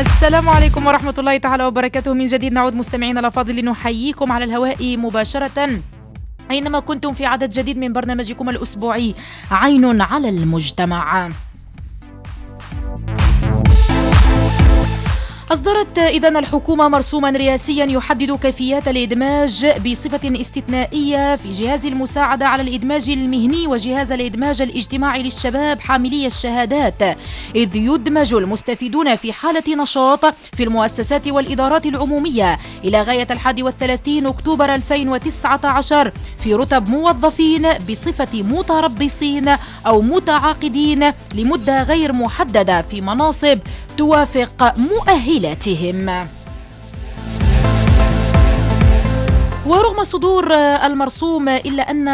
السلام عليكم ورحمة الله تعالى وبركاته من جديد نعود مستمعينا الأفاضل لنحييكم على الهواء مباشرة أينما كنتم في عدد جديد من برنامجكم الأسبوعي عين على المجتمع أصدرت إذا الحكومة مرسوما رئاسيا يحدد كيفيات الإدماج بصفة استثنائية في جهاز المساعدة على الإدماج المهني وجهاز الإدماج الاجتماعي للشباب حاملي الشهادات إذ يدمج المستفيدون في حالة نشاط في المؤسسات والإدارات العمومية إلى غاية 31 والثلاثين أكتوبر 2019 في رتب موظفين بصفة متربصين أو متعاقدين لمدة غير محددة في مناصب توافق مؤهلاتهم ورغم صدور المرسوم إلا أن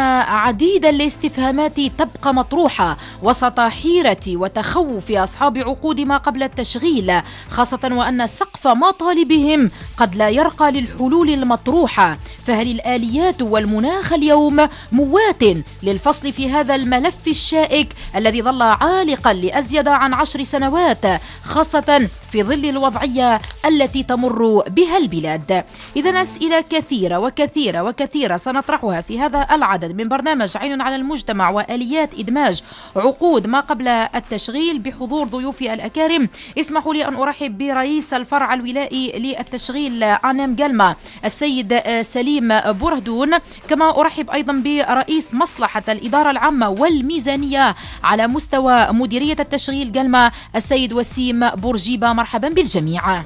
عديد الاستفهامات تبقى مطروحة وسط حيرة وتخوف أصحاب عقود ما قبل التشغيل خاصة وأن سقف مطالبهم قد لا يرقى للحلول المطروحة فهل الآليات والمناخ اليوم موات للفصل في هذا الملف الشائك الذي ظل عالقا لأزيد عن عشر سنوات خاصة في ظل الوضعية التي تمر بها البلاد إذا أسئلة كثيرة وكثيرة كثيرة وكثيرة سنطرحها في هذا العدد من برنامج عين على المجتمع وآليات إدماج عقود ما قبل التشغيل بحضور ضيوفي الأكارم اسمحوا لي أن أرحب برئيس الفرع الولائي للتشغيل آنام جلمة السيد آه، سليم برهدون كما أرحب أيضا برئيس مصلحة الإدارة العامة والميزانية على مستوى مديرية التشغيل جلمة السيد وسيم برجيبة مرحبا بالجميع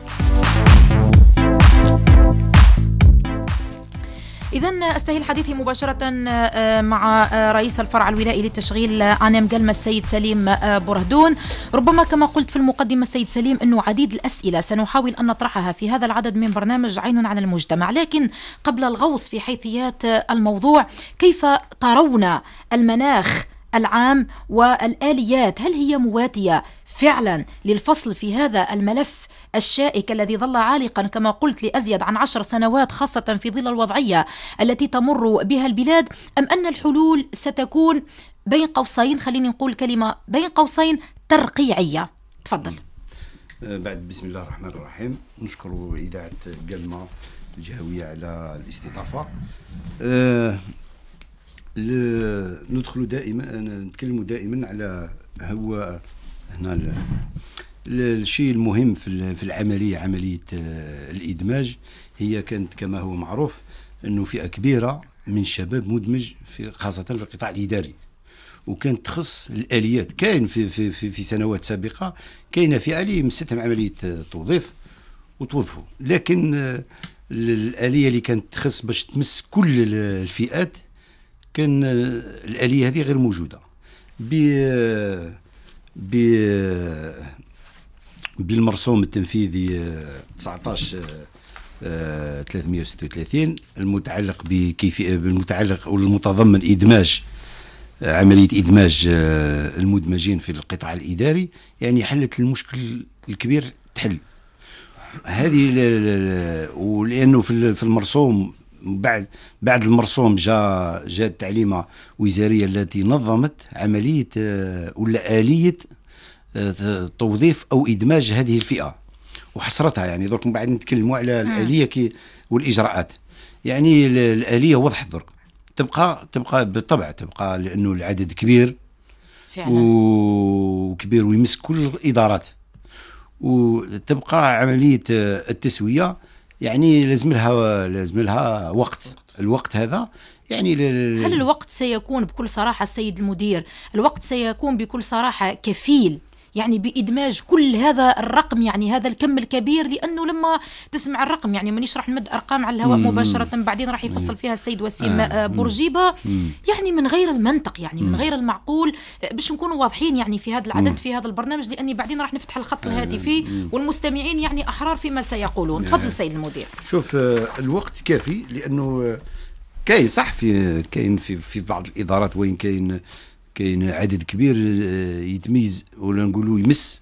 إذا أستهل حديثي مباشرة آه، مع آه، رئيس الفرع الولائي للتشغيل عن آه، قلمة السيد سليم برهدون ربما كما قلت في المقدمة السيد سليم أنه عديد الأسئلة سنحاول أن نطرحها في هذا العدد من برنامج عين على المجتمع لكن قبل الغوص في حيثيات الموضوع كيف ترون المناخ العام والآليات هل هي مواتية فعلا للفصل في هذا الملف الشائك الذي ظل عالقا كما قلت لأزيد عن عشر سنوات خاصة في ظل الوضعية التي تمر بها البلاد أم أن الحلول ستكون بين قوسين خليني نقول كلمة بين قوسين ترقيعية تفضل أه، بعد بسم الله الرحمن الرحيم نشكر إذاعة قلمة الجهوية على الاستضافة أه ندخل دائما نتكلموا دائما على هو هنا الشيء المهم في في العمليه عمليه آه، الادماج هي كانت كما هو معروف انه فئه كبيره من الشباب مدمج في خاصه في القطاع الاداري وكانت تخص الاليات كاين في في في, في سنوات سابقه كاينه فئه اللي مستهم عمليه التوظيف آه، وتوظفوا لكن آه، الاليه اللي كانت تخص باش تمس كل الفئات كان الاليه هذه غير موجوده ب ب بالمرسوم التنفيذي 19 آه، 336 آه، آه، المتعلق بكيفية بالمتعلق والمتضمن إدماج عملية إدماج المدمجين في القطاع الإداري يعني حلت المشكل الكبير تحل هذه ولأنه في المرسوم بعد بعد المرسوم جاء جاء التعليمه وزاريه التي نظمت عمليه ولا اليه توظيف او ادماج هذه الفئه وحصرتها يعني درك من بعد نتكلموا على الاليه كي والاجراءات يعني الاليه وضحت درك تبقى تبقى بالطبع تبقى لانه العدد كبير فعلا وكبير ويمس كل الادارات وتبقى عمليه التسويه يعني لازم لها لازم لها وقت الوقت هذا يعني هل الوقت سيكون بكل صراحه السيد المدير الوقت سيكون بكل صراحه كفيل يعني بادماج كل هذا الرقم يعني هذا الكم الكبير لانه لما تسمع الرقم يعني من يشرح نمد ارقام على الهواء مباشره بعدين راح يفصل فيها السيد وسيم آه. آه، بورجيبه يعني من غير المنطق يعني من غير المعقول آه، باش نكونوا واضحين يعني في هذا العدد في هذا البرنامج لاني بعدين راح نفتح الخط آه. الهاتفي والمستمعين يعني احرار فيما سيقولون تفضل السيد المدير شوف الوقت كافي لانه كاين صح في كاين في في بعض الادارات وين كاين كاين عدد كبير آه، يتميز ولا نقولوا يمس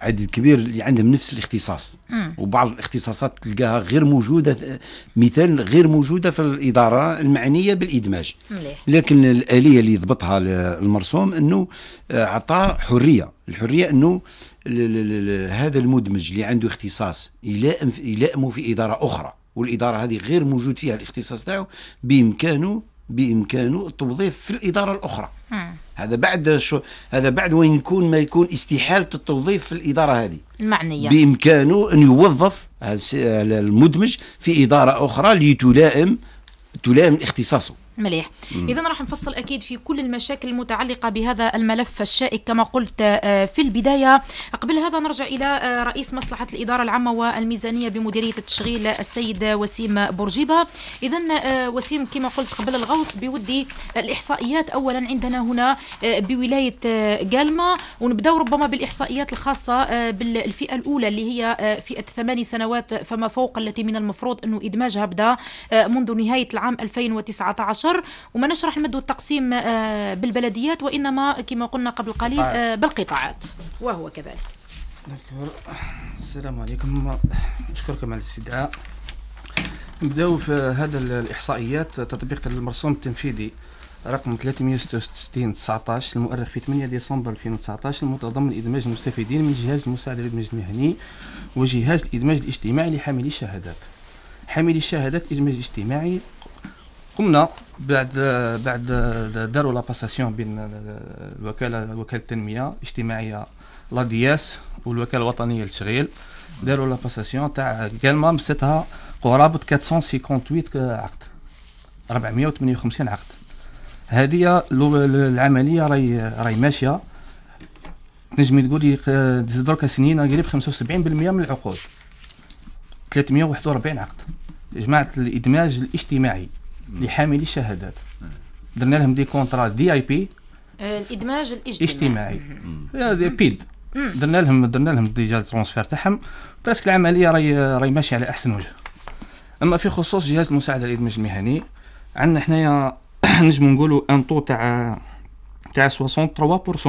عدد كبير اللي عندهم نفس الاختصاص مم. وبعض الاختصاصات تلقاها غير موجوده مثال غير موجوده في الاداره المعنيه بالادماج مليح. لكن الاليه اللي ضبطها المرسوم انه آه، عطاه حريه الحريه انه هذا المدمج اللي عنده اختصاص يلائم يلائمه في اداره اخرى والاداره هذه غير موجود فيها الاختصاص تاعو بامكانه بامكانه التوظيف في الاداره الاخرى مم. هذا بعد شو هذا بعد وين يكون ما يكون استحاله التوظيف في الاداره هذه المعنيه بامكانه ان يوظف المدمج في اداره اخرى لتلائم تلائم اختصاصه مليح اذا راح نفصل اكيد في كل المشاكل المتعلقه بهذا الملف الشائك كما قلت آه، في البدايه قبل هذا نرجع الى آه، رئيس مصلحه الاداره العامه والميزانيه بمديريه التشغيل السيد وسيم بورجيبه اذا آه، وسيم كما قلت قبل الغوص بودي الاحصائيات اولا عندنا هنا بولايه قالما ونبداو ربما بالاحصائيات الخاصه بالفئه الاولى اللي هي فئه ثماني سنوات فما فوق التي من المفروض انه ادماجها بدا منذ نهايه العام 2019 يضر وما نشرح المد والتقسيم آه، بالبلديات وإنما كما قلنا قبل قليل آه، بالقطاعات وهو كذلك دكتور السلام عليكم نشكركم على الاستدعاء نبداو في هذا الاحصائيات تطبيق المرسوم التنفيذي رقم 366 19 المؤرخ في 8 ديسمبر 2019 المتضمن ادماج المستفيدين من جهاز المساعده للادماج المهني وجهاز الادماج الاجتماعي لحاملي الشهادات حاملي الشهادات الادماج الاجتماعي قمنا بعد بعد داروا لاباساسيون بين الوكاله وكاله التنميه الاجتماعيه لا دياس والوكاله الوطنيه للتشغيل داروا لاباساسيون تاع كالما مستها قرابه 458 عقد 458 عقد هذه العمليه راهي راهي ماشيه تنجمي تقولي تزيد دركا سنين قريب 75% من العقود 341 عقد جماعه الادماج الاجتماعي لحاملي الشهادات درنا لهم دي كونترا دي اي بي الادماج الاجتماعي بيد درنا لهم درنا لهم ديجا الترونسفير تاعهم برسك العمليه راهي راهي ماشيه على احسن وجه اما في خصوص جهاز المساعده للادماج المهني عندنا حنايا نجم نقولوا ان طو تاع تاع 63%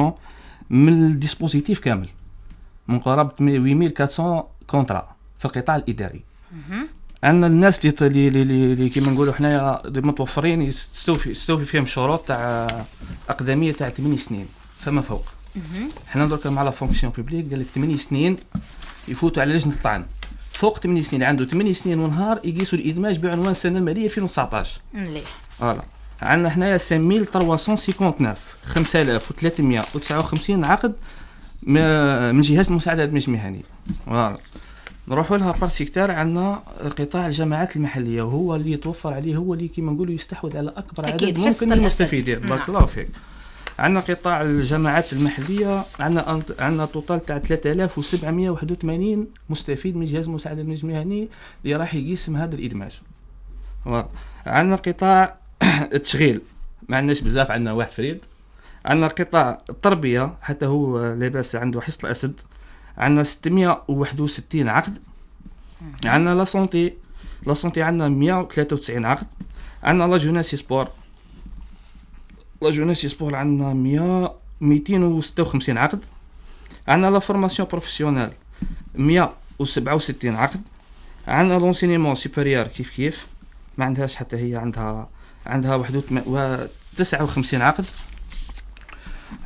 من الديسبوزيتيف كامل من قرابه 8400 كونترا في القطاع الاداري ان الناس اللي اللي اللي كيما نقولوا حنايا متوفرين يستوفي يستوفي فيهم شروط تاع اقدميه تاع 8 سنين فما فوق حنا درك مع لا فونكسيون بوبليك قال لك 8 سنين يفوتوا على لجنه الطعن فوق 8 سنين عنده 8 سنين ونهار يقيسوا الادماج بعنوان السنه الماليه 2019 مليح فوالا عندنا حنايا 5359 5359 عقد من جهاز المساعده المش المهني فوالا نروحوا لها بارسيكتار عندنا قطاع الجماعات المحليه وهو اللي يتوفر عليه هو اللي كيما نقولوا يستحوذ على اكبر عدد ممكن من المستفيدين نعم. بارك الله فيك عندنا قطاع الجماعات المحليه عندنا عندنا توتال تاع 3781 مستفيد من جهاز المساعده المهني اللي راح يقيسم هذا الادماج عندنا قطاع التشغيل ما عندناش بزاف عندنا واحد فريد عندنا قطاع التربيه حتى هو لاباس عنده حصه الاسد عندنا 661 عقد عندنا لا سونتي لا سونتي عندنا 193 عقد عندنا لا جوناسي سبور لا جوناسي سبور عندنا 100 256 عقد عندنا لا فورماسيون بروفيسيونيل 167 عقد عندنا لونسينيمون سوبيريور كيف كيف ما عندهاش حتى هي عندها عندها 59 عقد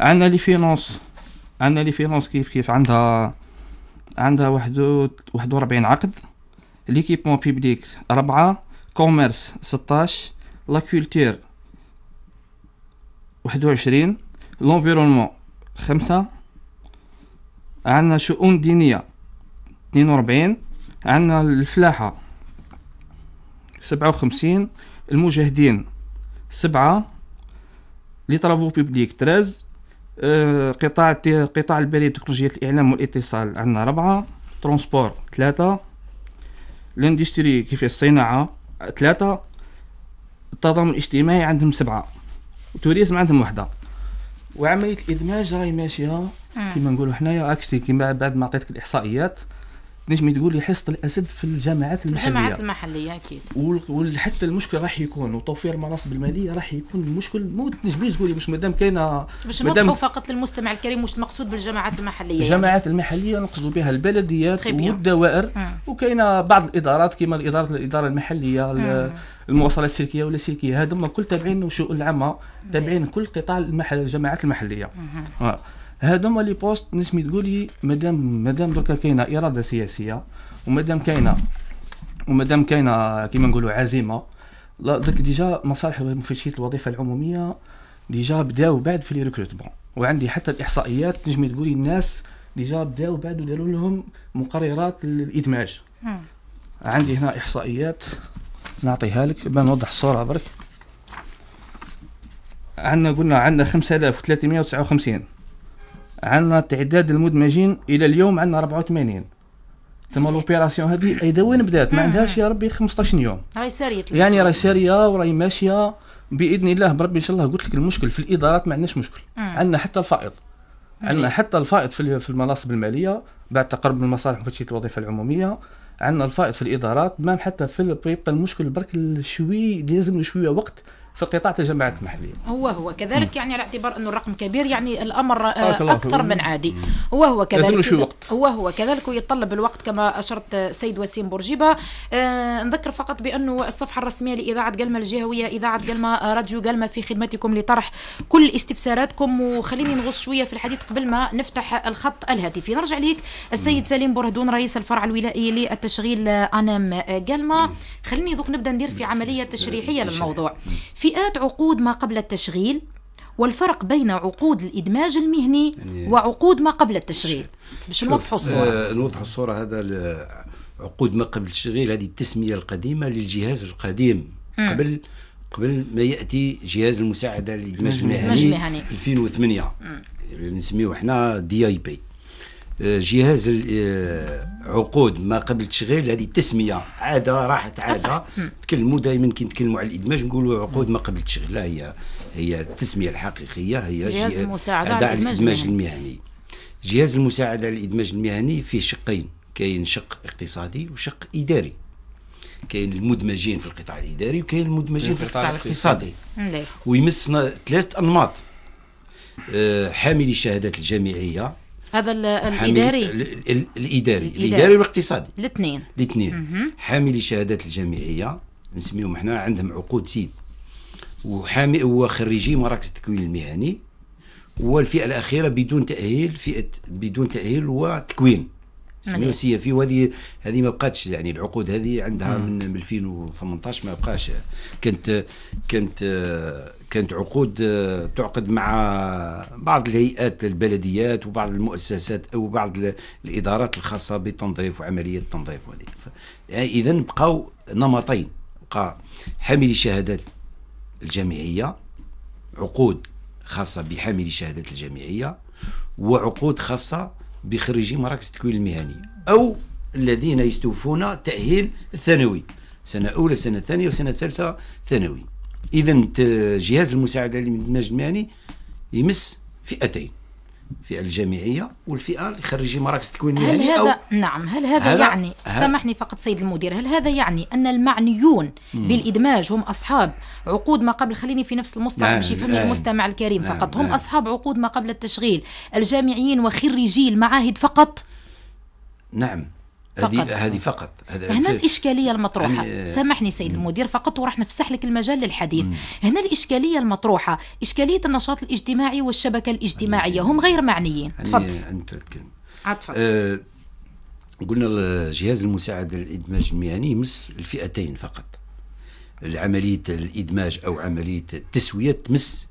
عندنا لي فينونس عندنا لي فينونس كيف كيف عندها عندها واحد واحد وربعين عقد ليكيبمون بيبليك ربعة كوميرس ستاش لا كولتير واحد وعشرين لونفيرونمون خمسة عندنا شؤون دينية اثنين وربعين عندنا الفلاحة سبعة وخمسين المجاهدين سبعة لي طرافو بيبليك تراز آه، قطاع قطاع البريد تكنولوجيا الاعلام والاتصال عندنا ربعة ترونسبور ثلاثة لاندستري كيف الصناعة ثلاثة التضامن الاجتماعي عندهم سبعة توريزم عندهم وحدة وعملية الإدماج راهي ماشية كيما نقولوا حنايا أكسي كيما بعد ما عطيتك الإحصائيات تنجمي تقولي حصه الاسد في الجامعات المحليه الجامعات المحليه اكيد وحتى المشكل راح يكون وتوفير المناصب الماليه راح يكون المشكل مو تنجميش تقولي مش مادام كاينه باش نوضحوا فقط للمستمع الكريم واش المقصود بالجامعات المحليه الجامعات يعني. المحليه نقصدوا بها البلديات والدوائر وكاينه بعض الادارات كما الاداره الاداره المحليه المواصلات السلكيه ولا السلكيه هذوما كل تابعين الشؤون العامه تابعين كل قطاع المحل الجامعات المحليه مم. آه. هذوما لي بوست نسمي تقولي مادام مادام دركا كاينه اراده سياسيه ومادام كاينه ومادام كاينه كيما نقولوا عزيمه لا دك ديجا مصالح مفتشيه الوظيفه العموميه ديجا بداو بعد في لي ريكروتمون وعندي حتى الاحصائيات تنجمي تقولي الناس ديجا بداو بعد وداروا لهم مقررات للادماج عندي هنا احصائيات نعطيها لك نوضح الصوره برك عندنا قلنا عندنا 5359 عندنا تعداد المدمجين الى اليوم عندنا 84 تسمى لوبيراسيون هذه ايدا وين بدات ما عندهاش يا ربي 15 يوم راهي ساريه يعني راهي ساريه وراهي ماشيه باذن الله بربي ان شاء الله قلت لك المشكل في الادارات ما عندناش مشكل عندنا حتى الفائض عندنا حتى الفائض في المناصب الماليه بعد تقرب المصالح في الوظيفه العموميه عندنا الفائض في الادارات ما حتى في يبقى المشكل برك شوي لازم شويه وقت في القطاع التجمعات المحليه. هو هو كذلك يعني على اعتبار انه الرقم كبير يعني الامر آه، اكثر من عادي. هو هو كذلك شو وقت. هو هو كذلك ويتطلب الوقت كما اشرت السيد وسيم بورجيبه آه نذكر فقط بانه الصفحه الرسميه لاذاعه قلمه الجهويه اذاعه قلمه آه، راديو قلمه في خدمتكم لطرح كل استفساراتكم وخليني نغوص شويه في الحديث قبل ما نفتح الخط الهاتفي نرجع ليك السيد سليم برهدون رئيس الفرع الولائي للتشغيل انام قلمه خليني ذوق نبدا ندير في عمليه تشريحيه للموضوع في فئات عقود ما قبل التشغيل والفرق بين عقود الادماج المهني يعني وعقود ما قبل التشغيل باش نوضحوا الصوره آه نوضحوا الصوره هذا عقود ما قبل التشغيل هذه التسميه القديمه للجهاز القديم م. قبل قبل ما ياتي جهاز المساعده للادماج المهني المهني 2008 يعني نسميه احنا دي اي بي جهاز آه، عقود ما قبل التشغيل هذه التسميه عاده راحت عاده تكلموا دائما كي نتكلموا على الادماج نقولوا عقود ما قبل التشغيل لا هي هي التسميه الحقيقيه هي جهاز المساعده على الادماج المهني جهاز المساعده على الادماج المهني فيه شقين كاين شق اقتصادي وشق اداري كاين المدمجين في القطاع الاداري وكاين المدمجين في القطاع الاقتصادي ويمسنا ثلاث انماط آه، حاملي الشهادات الجامعيه هذا الاداري الاداري الاداري, والاقتصادي الاثنين الاثنين حاملي الشهادات الجامعيه نسميهم حنا عندهم عقود سيد وحامي وخريجي مراكز التكوين المهني والفئه الاخيره بدون تاهيل فئه بدون تاهيل وتكوين سميو سي في وهذه هذه ما بقاتش يعني العقود هذه عندها من 2018 ما بقاش كانت كانت كانت عقود آه، تعقد مع بعض الهيئات البلديات وبعض المؤسسات او بعض الادارات الخاصه بالتنظيف وعمليه التنظيف وهذه اذا بقاو نمطين بقى حاملي الشهادات الجامعيه عقود خاصه بحاملي الشهادات الجامعيه وعقود خاصه بخريجي مراكز التكوين المهني او الذين يستوفون تاهيل الثانوي سنه اولى سنه ثانيه وسنه ثالثه ثانوي اذا جهاز المساعده للاندماج المهني يمس فئتين الفئه الجامعيه والفئه اللي خريجي مراكز المهني هل هذا أو نعم هل هذا, هذا يعني هل سامحني فقط سيد المدير هل هذا يعني ان المعنيون مم. بالادماج هم اصحاب عقود ما قبل خليني في نفس المصطلح نعم، باش نعم. يفهمني نعم. المستمع الكريم نعم. فقط هم نعم. اصحاب عقود ما قبل التشغيل الجامعيين وخريجي المعاهد فقط نعم هذه هذه فقط هنا الاشكاليه المطروحه سامحني سيد المدير فقط وراح نفسح لك المجال للحديث هنا الاشكاليه المطروحه اشكاليه النشاط الاجتماعي والشبكه الاجتماعيه هم غير معنيين تفضل عطفك آه، قلنا جهاز المساعده للادماج المهني يمس الفئتين فقط عمليه الادماج او عمليه التسويه تمس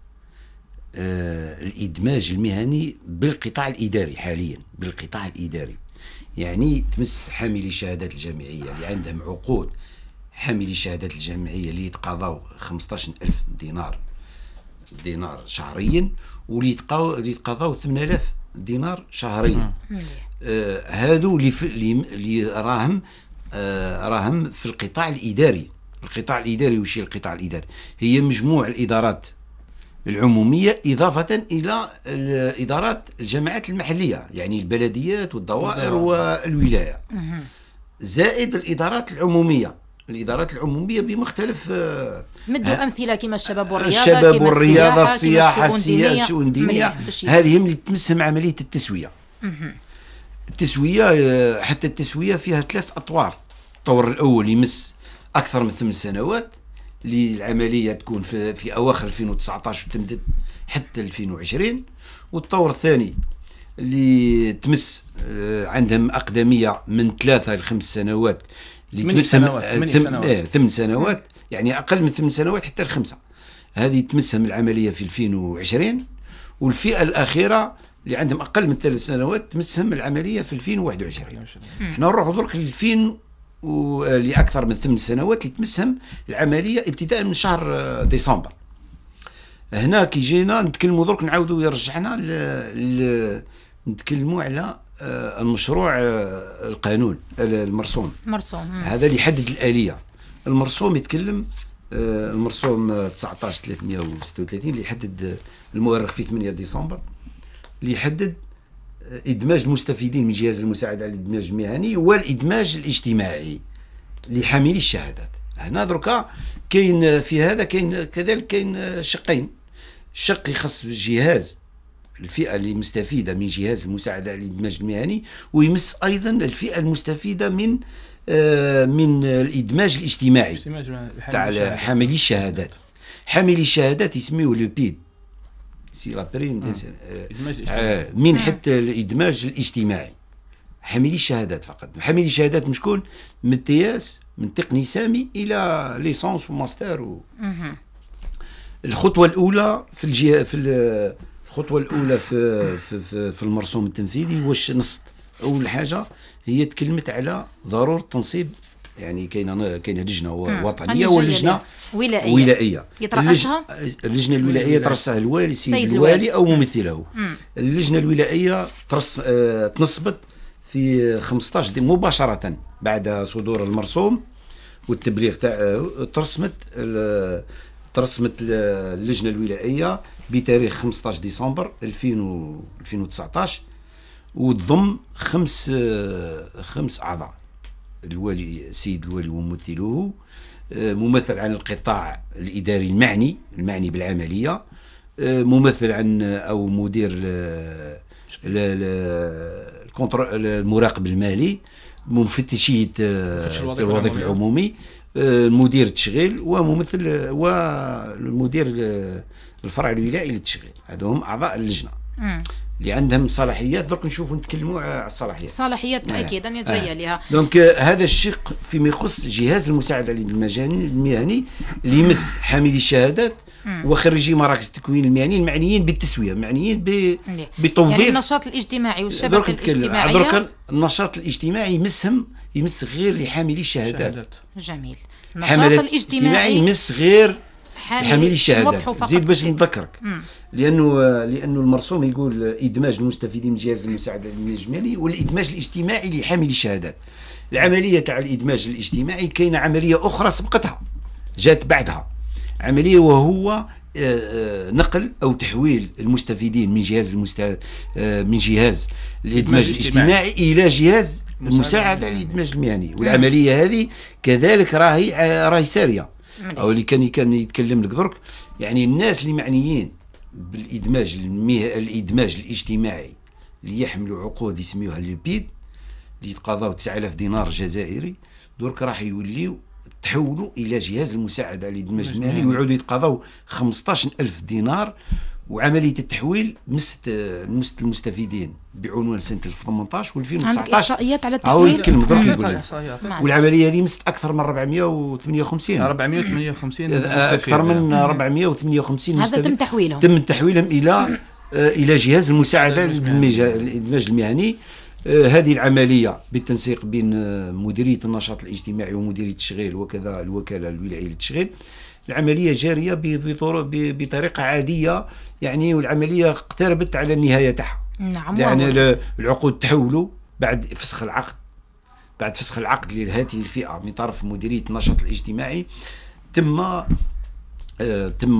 آه، الادماج المهني بالقطاع الاداري حاليا بالقطاع الاداري يعني تمس حاملي الشهادات الجامعيه اللي عندهم عقود حاملي الشهادات الجامعيه اللي يتقاضاو 15000 دينار دينار شهريا واللي يتقاضاو 8000 دينار شهريا آه هادو اللي اللي راهم آه راهم في القطاع الاداري القطاع الاداري وشي القطاع الاداري هي مجموع الادارات العموميه اضافه الى ادارات الجماعات المحليه يعني البلديات والدوائر والولايه زائد الادارات العموميه الادارات العموميه بمختلف آه، مدوا امثله كما الشباب والرياضه الشباب والرياضه السياحه الشؤون الدينيه هذه اللي تمسهم عمليه التسويه التسويه آه، حتى التسويه فيها ثلاث اطوار الطور الاول يمس اكثر من ثمان سنوات اللي العمليه تكون في, في اواخر 2019 وتمتد حتى 2020 والطور الثاني اللي تمس آه، عندهم اقدميه من ثلاثه لخمس سنوات اللي تمسهم سنوات. آه، ثم... سنوات. آه، ثمان سنوات يعني اقل من ثمان سنوات حتى لخمسه هذه تمسهم العمليه في 2020 والفئه الاخيره اللي عندهم اقل من ثلاث سنوات تمسهم العمليه في 2021 حنا نروحوا درك ل 2000 ولأكثر آه، من ثمان سنوات اللي تمسهم العملية ابتداء من شهر آه، ديسمبر هنا كي جينا نتكلموا درك نعاودوا يرجعنا ل... ل... نتكلموا على آه، المشروع القانون المرسوم مرسوم هذا اللي يحدد الآلية المرسوم يتكلم المرسوم 19 336 اللي يحدد المؤرخ في 8 ديسمبر اللي يحدد ادماج المستفيدين من جهاز المساعده على الادماج المهني والادماج الاجتماعي لحاملي الشهادات هنا دركا كاين في هذا كاين كذلك كاين شقين شق يخص الجهاز الفئه اللي مستفيده من جهاز المساعده على الادماج المهني ويمس ايضا الفئه المستفيده من آه، من الادماج الاجتماعي تاع حاملي الشهادات حاملي الشهادات يسميوه لو بيد سي لا آه. آه، آه، لابريم من حتى الادماج الاجتماعي حاملي الشهادات فقط حاملي الشهادات من شكون من التياس من تقني سامي الى ليسونس وماستر و... الخطوه الاولى في الجهه في الخطوه الاولى في في, في, في المرسوم التنفيذي واش نصت اول حاجه هي تكلمت على ضروره تنصيب يعني كاينه كاينه لجنه وطنيه ولجنه ولائيه ولائيه يترأسها اللجنه الولائيه ترسها الوالي سيد الوالي, الوالي او ممثله اللجنه الولائيه ترس آه، تنصبت في 15 دي مباشره بعد صدور المرسوم والتبليغ تاع آه، ترسمت ترسمت اللجنه الولائيه بتاريخ 15 ديسمبر 2019 وتضم خمس آه، خمس اعضاء الوالي السيد الوالي وممثله آه، ممثل عن القطاع الاداري المعني المعني بالعمليه آه، ممثل عن او مدير آه، المراقب المالي مفتشية الوظيفة العمومي مدير التشغيل وممثل والمدير الفرع الولائي للتشغيل هذو هم اعضاء اللجنه اللي عندهم صلاحيات درك نشوفوا نتكلموا على الصلاحيات الصلاحيات نعم. اكيد انا آه. جايه ليها دونك هذا الشق فيما يخص جهاز المساعده المجاني المهني اللي يمس حاملي الشهادات وخريجي مراكز التكوين المهني المعنيين بالتسويه المعنيين بتوظيف يعني النشاط الاجتماعي والشبكه الاجتماعيه درك النشاط الاجتماعي يمسهم يمس غير لحاملي الشهادات جميل النشاط الاجتماعي يمس غير حاملي الشهادات زيد باش نذكرك لانه لانه المرسوم يقول ادماج المستفيدين من جهاز المساعده الاجمالي والادماج الاجتماعي لحامل الشهادات العمليه تاع الادماج الاجتماعي كاينه عمليه اخرى سبقتها جات بعدها عمليه وهو آه، آه، نقل او تحويل المستفيدين من جهاز المست... آه، من جهاز الادماج الاجتماعي الى جهاز المساعده للادماج المهني والعمليه هذه كذلك راهي راهي ساريه او اللي كان كان يتكلم لك درك يعني الناس اللي معنيين بالادماج الميه الادماج الاجتماعي اللي يحملوا عقود يسميوها ليبيد اللي يتقاضاو 9000 دينار جزائري درك راح يوليو تحولوا الى جهاز المساعده على الادماج المالي ويعودوا يتقاضاو 15000 دينار وعمليه التحويل مست مست المستفيدين بعنوان سنه 2018 و2019 عندك احصائيات على التحويل عندك إحصائيات نعم. والعمليه هذه مست اكثر من 458 458 أه، اكثر من 458 هذا تم تحويلهم تم تحويلهم الى أه، الى جهاز المساعده للادماج المهني أه، هذه العملية بالتنسيق بين مديرية النشاط الاجتماعي ومديرية التشغيل وكذا الوكالة الولاية للتشغيل العمليه جاريه بطريقه عاديه يعني والعمليه اقتربت على النهايه تاعها نعم لان العقود تحولوا بعد فسخ العقد بعد فسخ العقد لهذه الفئه من طرف مديريه النشاط الاجتماعي تم آه، تم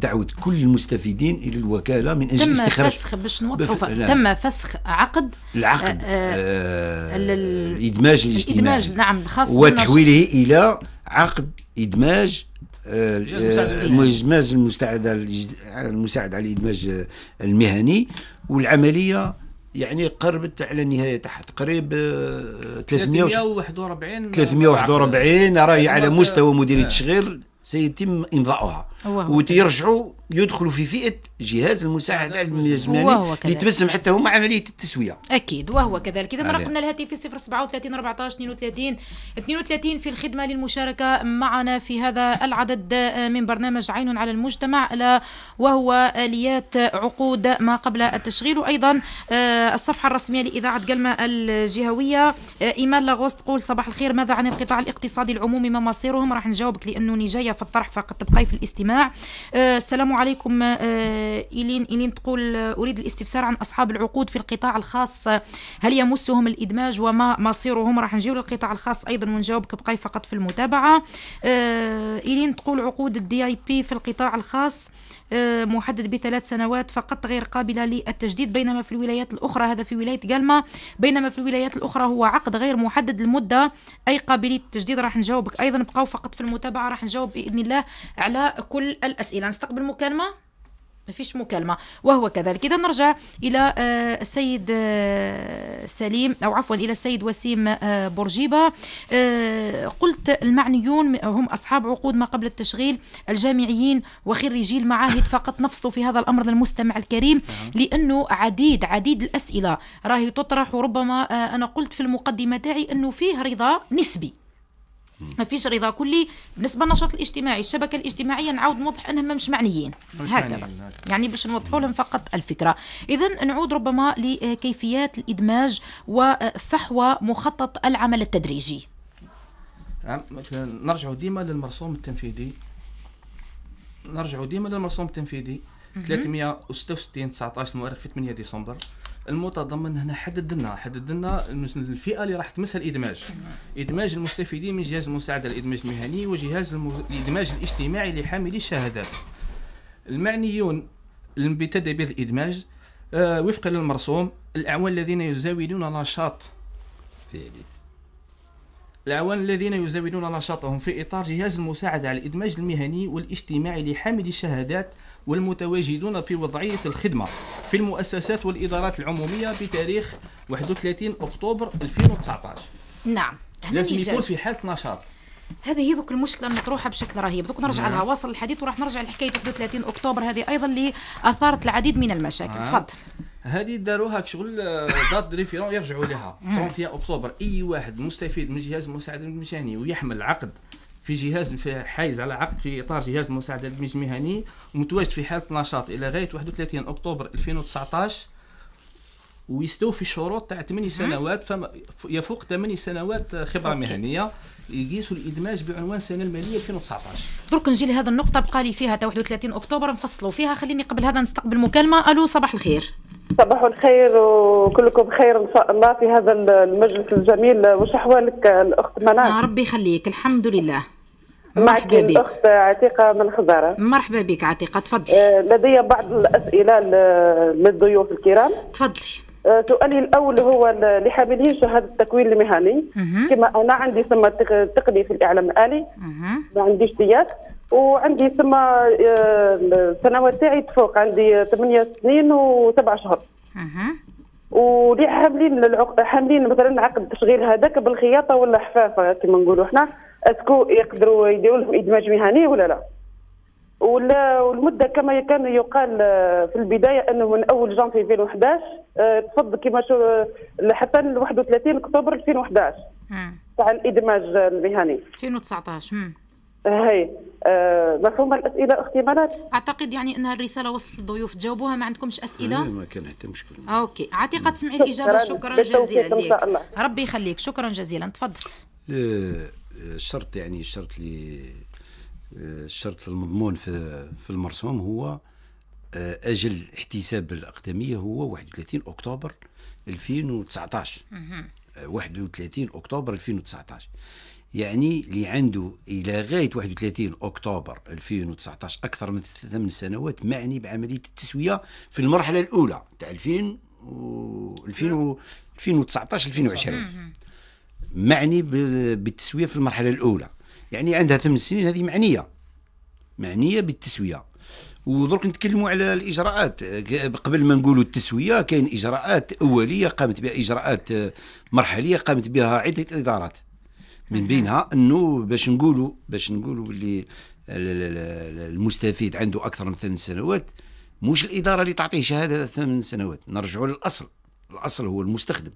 دعوة كل المستفيدين إلى الوكالة من أجل تم استخراج فسخ باش نوضحوا بف... تم فسخ عقد العقد آه... آه... آه، الإدماج الاجتماعي الإدماج نعم وتحويله إلى عقد إدماج الادماج المساعده المساعد على الادماج المهني والعمليه يعني قربت على النهايه تحت قريب 341 341 راهي على مستوى مديريه آه. التشغيل سيتم امضاؤها وتيرجعوا يدخلوا في فئه جهاز المساعده اللي تبسم حتى هما عمليه التسويه اكيد وهو كذلك اذا رقمنا الهاتف 037 14 32 32 في الخدمه للمشاركه معنا في هذا العدد من برنامج عين على المجتمع الا وهو اليات عقود ما قبل التشغيل وايضا آه، الصفحه الرسميه لاذاعه قلمه الجهويه آه، ايمان لاغوست تقول صباح الخير ماذا عن القطاع الاقتصادي العمومي ما مصيرهم راح نجاوبك لانني جايه في الطرح فقط تبقاي في الاستماع آه، السلام عليكم إيلين آه، إيلين تقول آه، أريد الاستفسار عن أصحاب العقود في القطاع الخاص هل يمسهم الإدماج وما مصيرهم راح نجيو للقطاع الخاص أيضا ونجاوبك بقاي فقط في المتابعة إيلين آه، تقول عقود الدي اي بي في القطاع الخاص آه، محدد بثلاث سنوات فقط غير قابلة للتجديد بينما في الولايات الأخرى هذا في ولاية قلمة بينما في الولايات الأخرى هو عقد غير محدد المدة أي قابلية التجديد راح نجاوبك أيضا بقاو فقط في المتابعة راح نجاوب بإذن الله على كل الأسئلة نستقبل مكالمة ما فيش مكالمة وهو كذلك إذا نرجع إلى آه، السيد آه، سليم أو عفوا إلى السيد وسيم آه، بورجيبة قلت المعنيون هم أصحاب عقود ما قبل التشغيل الجامعيين وخريجي المعاهد فقط نفسه في هذا الأمر للمستمع الكريم نعم. لأنه عديد عديد الأسئلة راهي تطرح وربما أنا قلت في المقدمة تاعي أنه فيه رضا نسبي ما فيش رضا كلي بالنسبه للنشاط الاجتماعي الشبكه الاجتماعيه نعاود نوضح انهم مش معنيين مش هكذا معنيين. يعني باش نوضحوا لهم فقط الفكره اذا نعود ربما لكيفيات الادماج وفحوى مخطط العمل التدريجي نرجع ديما للمرسوم التنفيذي نرجع ديما للمرسوم التنفيذي 366 19 مؤرخ في 8 ديسمبر المتضمن هنا حدد لنا حدد لنا الفئه اللي راح تمسها الادماج ادماج المستفيدين من جهاز المساعده للادماج المهني وجهاز المو... الادماج الاجتماعي لحاملي الشهادات المعنيون بتدابير الادماج آه وفقا للمرسوم الاعوان الذين يزاولون نشاط الأعوان الذين يزاولون نشاطهم في إطار جهاز المساعدة على الإدماج المهني والاجتماعي لحاملي الشهادات والمتواجدون في وضعية الخدمة في المؤسسات والإدارات العمومية بتاريخ 31 أكتوبر 2019 نعم لازم يكون في حالة نشاط هذه هي ذوك المشكله المطروحه بشكل رهيب دوك نرجع نعم. لها واصل الحديث وراح نرجع لحكايه 31 اكتوبر هذه ايضا اللي اثارت العديد من المشاكل آه. تفضل هذه داروها كشغل آه، دات ريفيرون يرجعوا لها 30 اكتوبر اي واحد مستفيد من جهاز المساعده المجاني ويحمل عقد في جهاز في حايز على عقد في اطار جهاز المساعده الميج المهني ومتواجد في حاله نشاط الى غايه 31 اكتوبر 2019 ويستوفي الشروط تاع 8 سنوات فما يفوق 8 سنوات خبره أوكي. مهنيه يقيسوا الادماج بعنوان السنه الماليه 2019 درك نجي لهذا النقطه بقى لي فيها 31 اكتوبر نفصلوا فيها خليني قبل هذا نستقبل مكالمه الو صباح الخير صباح الخير وكلكم بخير ان شاء الله في هذا المجلس الجميل وش احوالك الاخت منال آه، ربي يخليك الحمد لله مرحبا بك الاخت عتيقه من خزاره مرحبا بك عتيقه تفضلي آه، لدي بعض الاسئله للضيوف الكرام تفضلي آه، سؤالي الاول هو لحاملين شهاده التكوين المهني كما انا عندي ثم تقني في الاعلام الالي ما عنديش سياق وعندي ثم آه، السنوات تاعي تفوق عندي ثمانيه سنين وسبع شهور واللي حاملين للعق... حاملين مثلا عقد تشغيل هذاك بالخياطه ولا حفافه كما نقولوا حنا اسكو يقدروا يديروا لهم ادماج مهني ولا لا ولا والمده كما كان يقال آه، في البدايه انه من اول جانفي 2011 تفض كما شو آه، حتى 31 اكتوبر 2011 تاع الادماج المهني 2019 هي آه، مفهوم الاسئله اختي منال اعتقد يعني انها الرساله وصلت للضيوف تجاوبوها ما عندكمش اسئله ما كان حتى مشكل اوكي عتيقه تسمعي الاجابه شكرا جزيلا لك ربي يخليك شكرا جزيلا تفضل الشرط يعني الشرط اللي الشرط المضمون في في المرسوم هو آه، اجل احتساب الاقدميه هو 31 اكتوبر 2019 31 آه، اكتوبر 2019 يعني اللي عنده الى غايه 31 اكتوبر 2019 اكثر من ثمان سنوات معني بعمليه التسويه في المرحله الاولى تاع 2000 و 2019 2020 معني بالتسويه في المرحله الاولى يعني عندها ثمان سنين هذه معنيه معنيه بالتسويه ودرك نتكلموا على الاجراءات قبل ما نقولوا التسويه كاين اجراءات اوليه قامت بها اجراءات مرحليه قامت بها عده ادارات من بينها انه باش نقولوا باش نقولوا باللي المستفيد عنده اكثر من ثمان سنوات مش الاداره اللي تعطيه شهاده ثمان سنوات نرجعوا للاصل الاصل هو المستخدم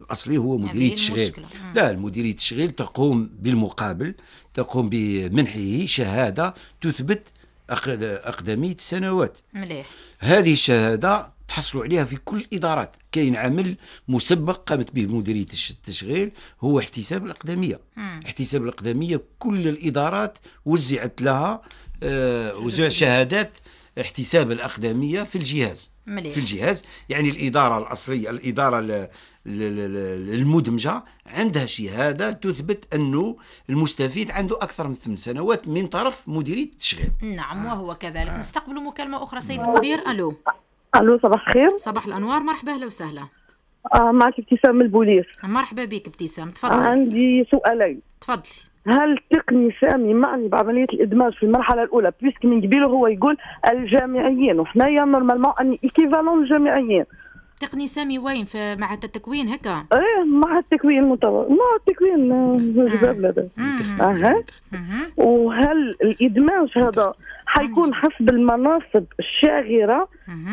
الاصلي هو يعني مديريه التشغيل لا المديريه التشغيل تقوم بالمقابل تقوم بمنحه شهاده تثبت اقدميه سنوات مليح هذه الشهاده تحصلوا عليها في كل الادارات كاين عمل مسبق قامت به مديريه التشغيل هو احتساب الاقدميه مم. احتساب الاقدميه كل الادارات وزعت لها آه وزع شهادات احتساب الاقدميه في الجهاز مليح. في الجهاز يعني الاداره الاصليه الاداره المدمجه عندها شهاده تثبت انه المستفيد عنده اكثر من ثمان سنوات من طرف مديريه التشغيل نعم آه. وهو كذلك آه. نستقبل مكالمه اخرى سيد المدير الو الو صباح الخير صباح الانوار مرحبا اهلا وسهلا آه معك ابتسام من البوليس مرحبا بك ابتسام تفضلي آه عندي سؤالين تفضلي هل تقني سامي معني بعملية الإدماج في المرحلة الأولى بيسك من قبيله هو يقول الجامعيين وحنايا نورمالمون أني إيكيفالون الجامعيين تقني سامي وين في مع التكوين هكا؟ ايه مع التكوين مطور مع التكوين زوج آه، بلاد آه. اها وهل الادماج هذا حيكون حسب المناصب الشاغره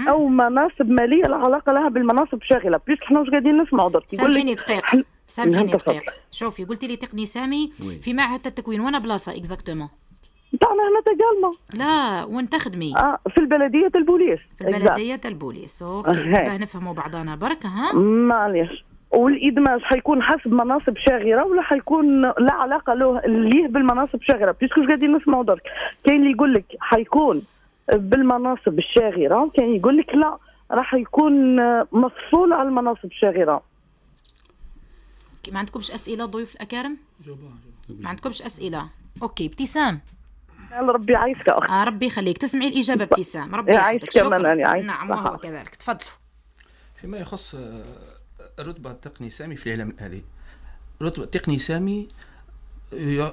او مناصب ماليه لا علاقه لها بالمناصب الشاغره بليس احنا واش قاعدين نسمعوا درك سامحيني دقيقه سامحيني دقيقه شوفي قلتي لي تقني سامي في معهد التكوين وانا بلاصه اكزاكتومون نتاعنا هنا تقالمة لا وين تخدمي؟ آه في البلدية البوليس في البلدية البوليس اوكي آه نفهموا بعضنا برك ها معليش والادماج حيكون حسب مناصب شاغره ولا حيكون لا علاقه له ليه بالمناصب الشاغره بيسكو قاعدين نسمعوا درك كاين اللي يقول لك حيكون بالمناصب الشاغره وكاين يقول لك لا راح يكون مفصول على المناصب الشاغره ما عندكمش اسئله ضيوف الاكارم؟ ما عندكمش اسئله اوكي ابتسام ربي يعيشك اختي آه ربي يخليك تسمعي الاجابه طيب. ابتسام ربي إيه، يعيشك كمان انا نعم وهو كذلك تفضلوا فيما يخص آه، رتبه التقني سامي في الاعلام الالي رتبه التقني سامي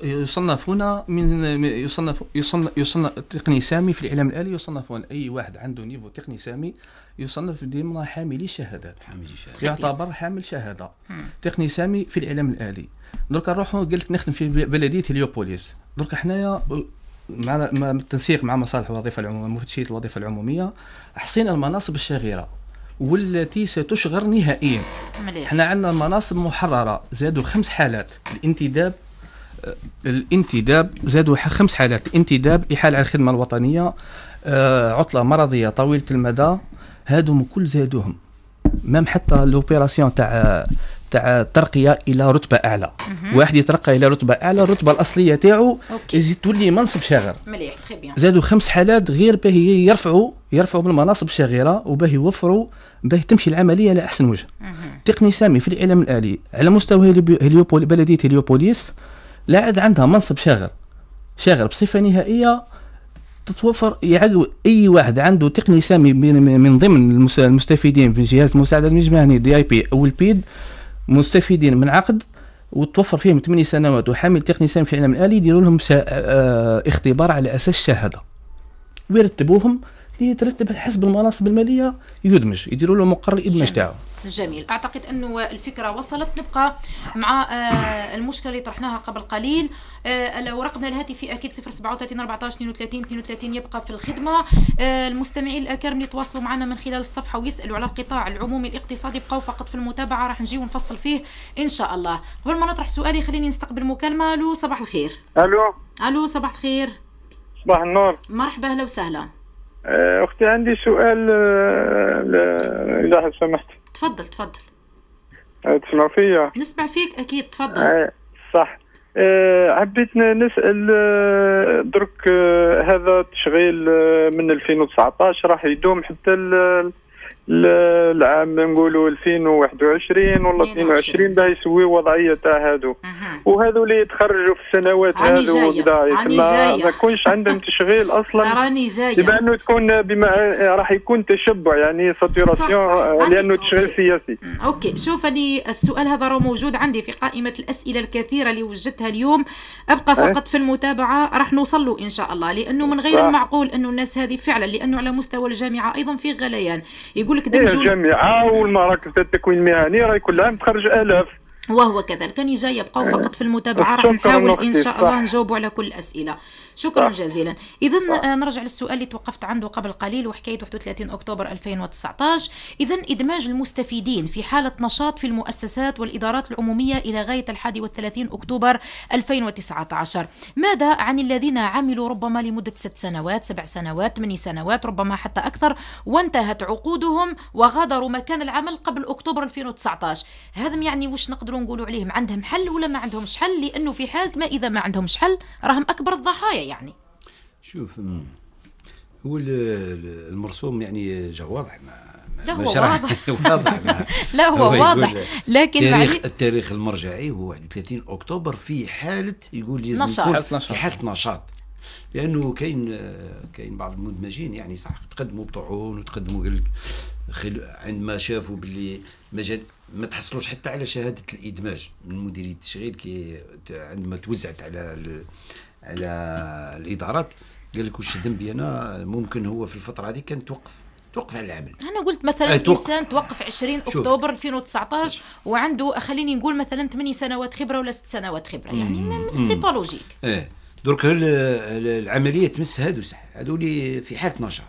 يصنفون من يصنف يصنف يصنف تقني سامي في الاعلام الالي يصنفون اي واحد عنده نيفو تقني سامي يصنف ديما حاملي شهادات حاملي شهادات يعتبر حامل شهاده تقني سامي في الاعلام الالي درك نروحوا قلت نخدم في بلديه هيليوبوليس درك حنايا مع التنسيق مع مصالح الوظيفه العموميه مفتشيه الوظيفه العموميه حصين المناصب الشاغره والتي ستشغر نهائيا مليح حنا عندنا مناصب محرره زادوا خمس حالات الانتداب آه، الانتداب زادوا خمس حالات الانتداب احاله على الخدمه الوطنيه آه، عطله مرضيه طويله المدى هادو كل زادوهم مام حتى لوبيراسيون تاع تاع الترقيه الى رتبه اعلى واحد يترقى الى رتبه اعلى الرتبه الاصليه تاعو يزيد تولي منصب شاغر مليح تري بيان زادوا خمس حالات غير باه يرفعوا يرفعوا من المناصب الشاغره وباه يوفروا باه تمشي العمليه على احسن وجه تقني سامي في الاعلام الالي على مستوى هليوبول بلديه هليوبوليس لا عاد عندها منصب شاغر شاغر بصفه نهائيه تتوفر يعني اي واحد عنده تقني سامي من, ضمن المستفيدين في جهاز المساعده المجمعيه دي يعني اي بي او البيد مستفيدين من عقد وتوفر فيهم 8 سنوات وحامل تقني سامي في العلم الالي يديروا لهم آه، اختبار على اساس شهاده ويرتبوهم يترتب حسب المناصب الماليه يدمج يديروا له مقر الادماج تاعو جميل اعتقد انه الفكره وصلت نبقى مع آه، المشكله اللي طرحناها قبل قليل آه، لو رقمنا الهاتفي اكيد 037 14 32 32 يبقى في الخدمه آه، المستمعين الاكارم اللي يتواصلوا معنا من خلال الصفحه ويسالوا على القطاع العمومي الاقتصادي بقوا فقط في المتابعه راح نجي ونفصل فيه ان شاء الله قبل ما نطرح سؤالي خليني نستقبل مكالمه الو صباح الخير الو الو صباح الخير صباح النور مرحبا اهلا وسهلا آه، اختي عندي سؤال آه، اذا سمحت تفضل تفضل آه، تسمع فيا نسمع فيك اكيد تفضل صح حبيت نسال درك هذا التشغيل من 2019 راح يدوم حتى العام نقولوا 2021 ولا 22 باه يسوي وضعيه تاع هادو وهذو اللي يتخرجوا في السنوات هادو وكذا ما ما يكونش عندهم تشغيل اصلا راني جايه بما انه تكون بما راح يكون تشبع يعني ساتوراسيون آه، لانه تشغيل سياسي اوكي شوف اني السؤال هذا راه موجود عندي في قائمه الاسئله الكثيره اللي وجدتها اليوم ابقى إيه؟ فقط في المتابعه راح نوصل له ان شاء الله لانه من غير المعقول انه الناس هذه فعلا لانه على مستوى الجامعه ايضا في غليان يقول يقول لك دمجوا الجامعه والمراكز التكوين المهني راه كلها متخرج الاف وهو كذلك كان جاي يبقاو آه. فقط في المتابعه راح نحاول ان شاء الله نجاوبوا على كل الاسئله شكرا طيب. جزيلا اذا طيب. آه، نرجع للسؤال اللي توقفت عنده قبل قليل وحكايه 31 اكتوبر 2019 اذا ادماج المستفيدين في حاله نشاط في المؤسسات والادارات العموميه الى غايه 31 اكتوبر 2019 ماذا عن الذين عملوا ربما لمده ست سنوات سبع سنوات ثماني سنوات ربما حتى اكثر وانتهت عقودهم وغادروا مكان العمل قبل اكتوبر 2019 هذا يعني واش نقدروا نقولوا عليهم عندهم حل ولا ما عندهمش حل لانه في حاله ما اذا ما عندهمش حل راهم اكبر الضحايا يعني. يعني شوف هو المرسوم يعني جا واضح ما لا هو واضح واضح لا هو, هو واضح لكن تاريخ التاريخ المرجعي هو 31 اكتوبر في حاله يقول لازم نشاط في حاله نشاط لانه كاين كاين بعض المدمجين يعني صح تقدموا بطعون وتقدموا خل... عندما شافوا باللي مجد ما تحصلوش حتى على شهاده الادماج من مديريه التشغيل كي عندما توزعت على على الادارات قال لك واش ذنبي انا ممكن هو في الفتره هذه كان توقف توقف على العمل انا قلت مثلا انسان توقف 20 اكتوبر 2019 وعنده خليني نقول مثلا 8 سنوات خبره ولا 6 سنوات خبره يعني سي با لوجيك ايه درك العمليه تمس هادو صح هادو اللي في حاله نشاط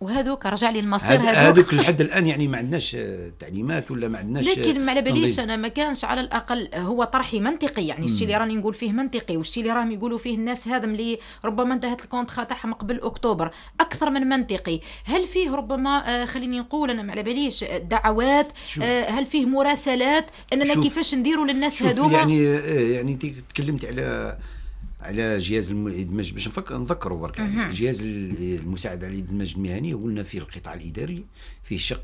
وهذوك رجع لي المصير هذوك هذوك لحد الان يعني ما عندناش آه، تعليمات ولا ما عندناش آه، لكن ما على باليش انا ما كانش على الاقل هو طرحي منطقي يعني الشيء اللي راني نقول فيه منطقي والشيء اللي راهم يقولوا فيه الناس هذا اللي ربما انتهت الكونتخا تاعهم قبل اكتوبر اكثر من منطقي هل فيه ربما آه، خليني نقول انا ما على باليش دعوات هل فيه مراسلات اننا كيفاش نديروا للناس هذوما يعني يعني تكلمت على على جهاز الادماج باش نفكر نذكروا برك يعني. جهاز المساعده على الادماج المهني قلنا فيه القطاع الاداري فيه شق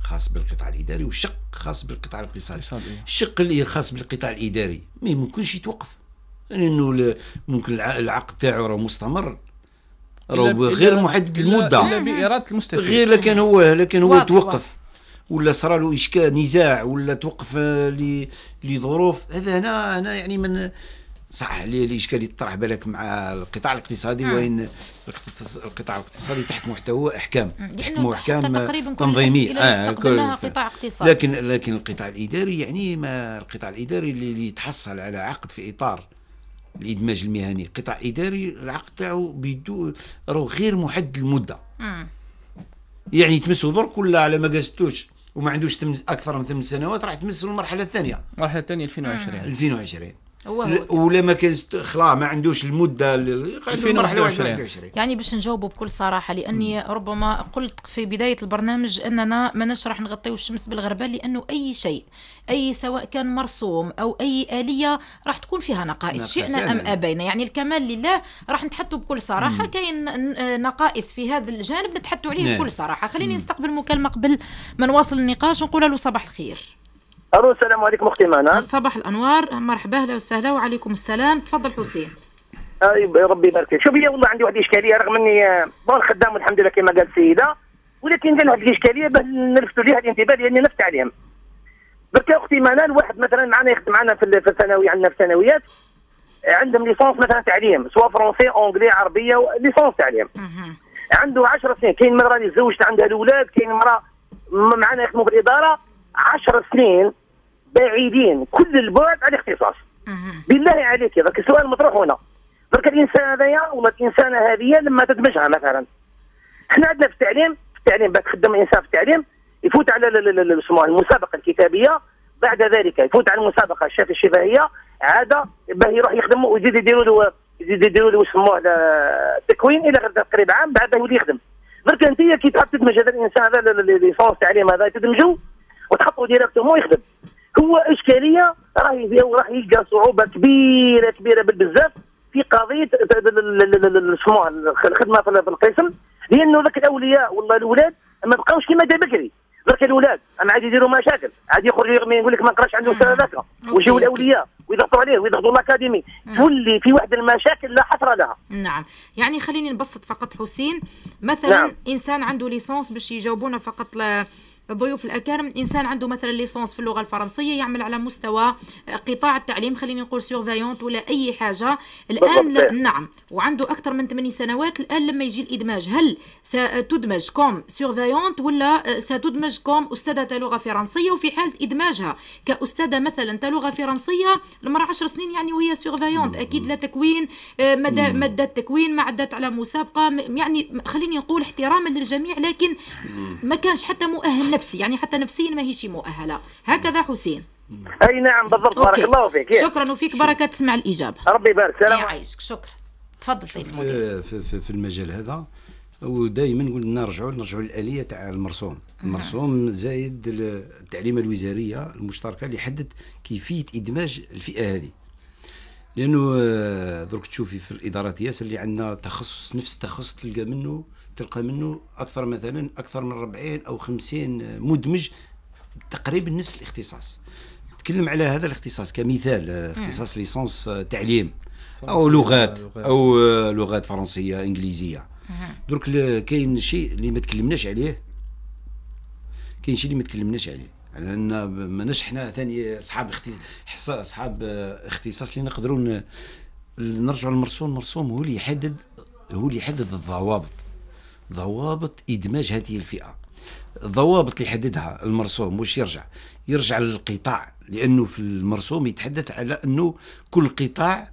خاص بالقطاع الاداري وشق خاص بالقطاع الاقتصادي الشق آه. اللي خاص بالقطاع الاداري ما يمكنش يتوقف لانه يعني ممكن العقد تاعو راه مستمر راه غير محدد المده الا باراده المستفيد غير لكن هو لكن هو توقف ولا صرا له اشكال نزاع ولا توقف لظروف هذا هنا هنا يعني من صح لي الاشكال اللي بالك مع القطاع الاقتصادي آه. وين القطاع الاقتصادي تحكم حتى هو احكام تحكم احكام تنظيميه آه قطاع اقتصادي لكن لكن القطاع الاداري يعني ما القطاع الاداري اللي يتحصل على عقد في اطار الادماج المهني قطاع اداري العقد تاعو بيدو راه غير محدد المده يعني تمسه درك ولا على ما قاستوش وما عندوش اكثر من ثمان سنوات راح تمس المرحله الثانيه المرحله الثانيه 2020 2020 ولا ما كان خلاص ما عندوش المده اللي المرحله 2021 يعني, يعني باش نجاوبوا بكل صراحه لاني م. ربما قلت في بدايه البرنامج اننا ما نشرح نغطيو الشمس بالغربال لانه اي شيء اي سواء كان مرسوم او اي اليه راح تكون فيها نقائص شئنا ام ابينا يعني الكمال لله راح نتحدثوا بكل صراحه كاين آه، نقائص في هذا الجانب نتحدثوا عليه نعم. بكل صراحه خليني نستقبل مكالمه قبل ما نواصل النقاش ونقول له صباح الخير الو السلام عليكم اختي منى صباح الانوار مرحبا اهلا وسهلا وعليكم السلام تفضل حسين اي ربي يبارك فيك شوف والله عندي واحد الاشكاليه رغم اني بون خدام والحمد لله كما قال السيده ولكن كان واحد الاشكاليه باش نلفتوا ليها الانتباه لاني نفس التعليم درك اختي منى الواحد مثلا معنا يخدم معنا في الثانوي عندنا في الثانويات عندهم ليسونس مثلا تعليم سواء فرونسي اونجلي عربيه ليسونس تعليم عنده 10 سنين كاين مراه اللي تزوجت عندها الاولاد كاين مراه معنا يخدموا في الاداره 10 سنين بعيدين كل البعد عن الاختصاص بالله عليك ذاك السؤال مطروح هنا ذاك الانسان هذايا ولا الانسانه هذه لما تدمجها مثلا احنا عندنا في التعليم في التعليم باش تخدم الانسان في التعليم يفوت على المسابقه الكتابيه بعد ذلك يفوت على المسابقه الشاف الشفاهيه عاد باه يروح يخدم ويزيد يديروا له يزيد يديروا له يسموه التكوين الى غير تقريب عام بعد يولي يخدم درك انت كي تحب تدمج هذا الانسان هذا ليسونس تعليم هذا تدمجه وتحطه ديريكتومون يخدم هو اشكاليه راهي راح يلقى صعوبه كبيره كبيره بالبزاف في قضيه شنو الخدمه في القسم لانه ذاك الاولياء والله الاولاد ما بقاوش كما بكري ذاك الاولاد انا عاد يديروا مشاكل عاد يخرج يقول لك ما نقراش عندهم السنه ذاك ويجيو الاولياء ويضغطوا عليه ويضغطوا الاكاديمي تولي في واحد المشاكل لا حصر لها نعم يعني خليني نبسط فقط حسين مثلا نعم. انسان عنده ليسونس باش يجاوبونا فقط ل... الضيوف الاكارم انسان عنده مثلا ليسونس في اللغه الفرنسيه يعمل على مستوى قطاع التعليم خليني نقول سيرفايونت ولا اي حاجه الان نعم وعنده اكثر من 8 سنوات الان لما يجي الادماج هل ستدمج كوم سيرفايونت ولا ستدمج كوم استاذه لغه فرنسيه وفي حاله ادماجها كاستاذه مثلا لغه فرنسيه المراه 10 سنين يعني وهي سيرفايونت اكيد لا تكوين آه، مدى ماده تكوين ما عدت على مسابقه يعني خليني نقول احتراما للجميع لكن ما كانش حتى مؤهل نفسي يعني حتى نفسيا ما هيش مؤهله هكذا حسين اي نعم بالضبط بارك الله فيك شكرا وفيك بركه تسمع الاجابه ربي يبارك سلام يعيشك شكرا تفضل سيد في, في, في المجال هذا ودائما نقول نرجعوا نرجعوا للاليه تاع المرسوم المرسوم زايد التعليمه الوزاريه المشتركه اللي حدد كيفيه ادماج الفئه هذه لانه آه، درك تشوفي في الادارات ياسر اللي عندنا تخصص نفس التخصص تلقى منه تلقى منه اكثر مثلا اكثر من 40 او 50 مدمج تقريبا نفس الاختصاص تكلم على هذا الاختصاص كمثال آه، اختصاص ليسونس آه، تعليم او لغات آه، او لغات فرنسيه انجليزيه درك كاين شيء اللي ما تكلمناش عليه كاين شيء اللي ما تكلمناش عليه على ان ماناش حنا ثاني اصحاب اختصاص اصحاب اختصاص اللي نقدروا نرجعوا للمرسوم المرسوم هو اللي يحدد هو اللي يحدد الضوابط ضوابط إدماج هذه الفئة الضوابط اللي يحددها المرسوم واش يرجع يرجع للقطاع لأنه في المرسوم يتحدث على أنه كل قطاع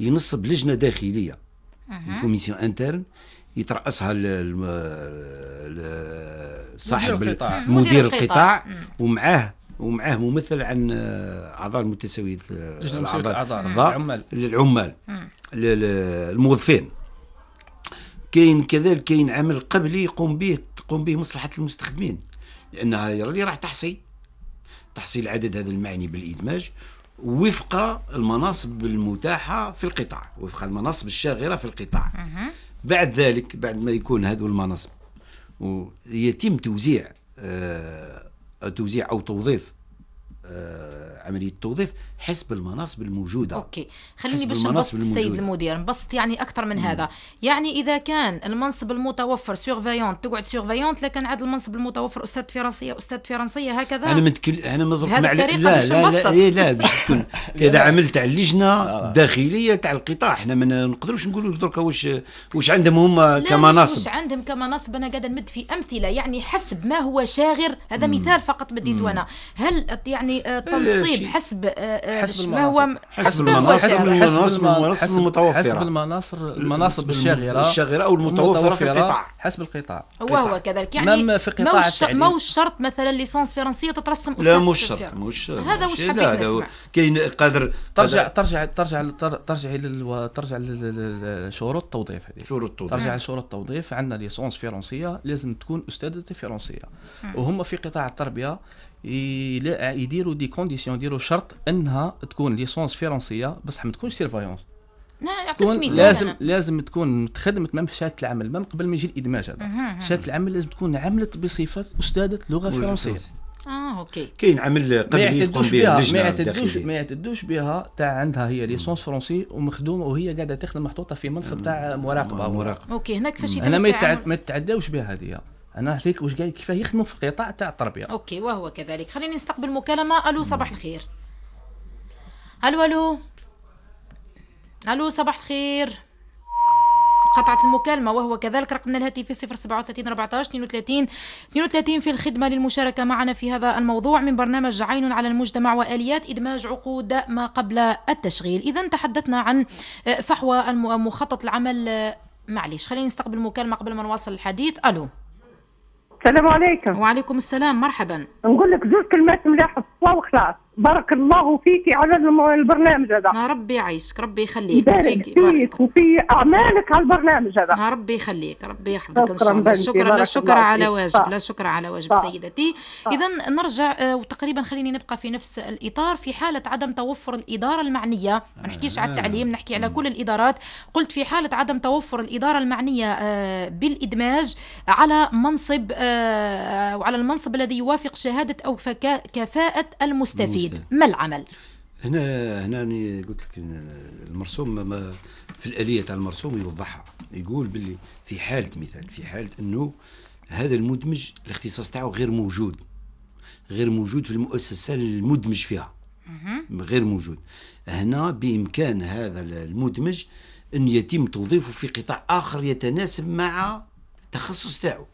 ينصب لجنة داخلية كوميسيون انترن يترأسها صاحب مدير القطاع ومعاه ومعاه ممثل عن اعضاء المتساوية الاعضاء العمال العمال الموظفين كاين كذلك كاين عمل قبلي يقوم به تقوم به مصلحه المستخدمين لانها اللي راح تحصي تحصي العدد هذا المعني بالادماج وفق المناصب المتاحه في القطاع وفق المناصب الشاغره في القطاع بعد ذلك بعد ما يكون هذو المناصب ويتم توزيع آه توزيع او توظيف آه عمليه التوظيف حسب المناصب الموجوده اوكي خليني باش نبسط السيد المدير نبسط يعني اكثر من مم. هذا يعني اذا كان المنصب المتوفر سيرفيونت تقعد سيرفيونت لكن عاد المنصب المتوفر استاذ فرنسيه استاذ فرنسيه هكذا انا متكل... انا مضرب مع لا لا لا, إيه، لا لا باش تكون اذا عملت على اللجنه آه. الداخليه تاع القطاع احنا ما نقدروش نقولوا درك واش واش عندهم هما كمناصب مش عندهم كمناصب انا قاعده نمد في امثله يعني حسب ما هو شاغر هذا مثال فقط بديت انا هل يعني التنصيب آه، حسب آه، حسب ما هو حسب المناصر حسب المناصر المناصب المتوفره حسب المناصب المناصب الشاغره الشاغره او المتوفره في القطاع حسب القطاع وهو كذلك يعني ما في قطاع مو الشرط مثلا ليسونس فرنسيه تترسم لا مش شرط مش هذا واش حبيت نسمع كاين قادر ترجع ترجع ترجع ترجع ترجع لشروط التوظيف هذه شروط التوظيف ترجع لشروط التوظيف عندنا ليسونس فرنسيه لازم تكون استاذه فرنسيه وهم في قطاع التربيه يديروا دي كونديسيون يديروا شرط انها تكون ليسونس فرنسيه بصح ما تكونش سيرفايونس تكون لازم أنا. لازم تكون تخدمت مام شهاده العمل مام قبل ما يجي الادماج هذا شهاده العمل لازم تكون عملت بصفه استاذه لغه فرنسيه اه اوكي كاين عمل قبلي تقوم به اللجنه ما يعتدوش ما يعتدوش بها تاع عندها هي ليسونس فرونسي ومخدومه وهي قاعده تخدم محطوطه في منصب تاع مراقبه مراقبه اوكي فاش كيفاش هنا ما يتعداوش بها هذه انا هذيك واش قال كيفاه يخدموا في القطاع تاع التربيه اوكي وهو كذلك خليني نستقبل مكالمه الو صباح الخير الو الو الو صباح الخير قطعت المكالمة وهو كذلك رقمنا الهاتفي 037 14 32 32 في الخدمة للمشاركة معنا في هذا الموضوع من برنامج عين على المجتمع وآليات إدماج عقود ما قبل التشغيل إذا تحدثنا عن فحوى مخطط العمل معليش خليني نستقبل المكالمة قبل ما نواصل الحديث ألو السلام عليكم وعليكم السلام مرحبا نقول لك زوج كلمات ملاح وخلاص بارك الله فيك على البرنامج هذا ربي يعيشك ربي يخليك يبارك فيك وفي اعمالك على البرنامج هذا ربي يخليك ربي يحفظك ان شاء الله شكرا لا شكرا على واجب لا شكرا على واجب سيدتي اذا نرجع آه، وتقريبا خليني نبقى في نفس الاطار في حاله عدم توفر الاداره المعنيه ما آه. نحكيش على التعليم نحكي على كل الادارات قلت في حاله عدم توفر الاداره المعنيه آه، بالادماج على منصب وعلى المنصب الذي يوافق شهاده او كفاءه المستفيد الجيد ما العمل هنا هنا قلت لك المرسوم ما في الاليه تاع المرسوم يوضحها يقول باللي في حاله مثال في حاله انه هذا المدمج الاختصاص تاعو غير موجود غير موجود في المؤسسه المدمج فيها غير موجود هنا بامكان هذا المدمج ان يتم توظيفه في قطاع اخر يتناسب مع التخصص تاعو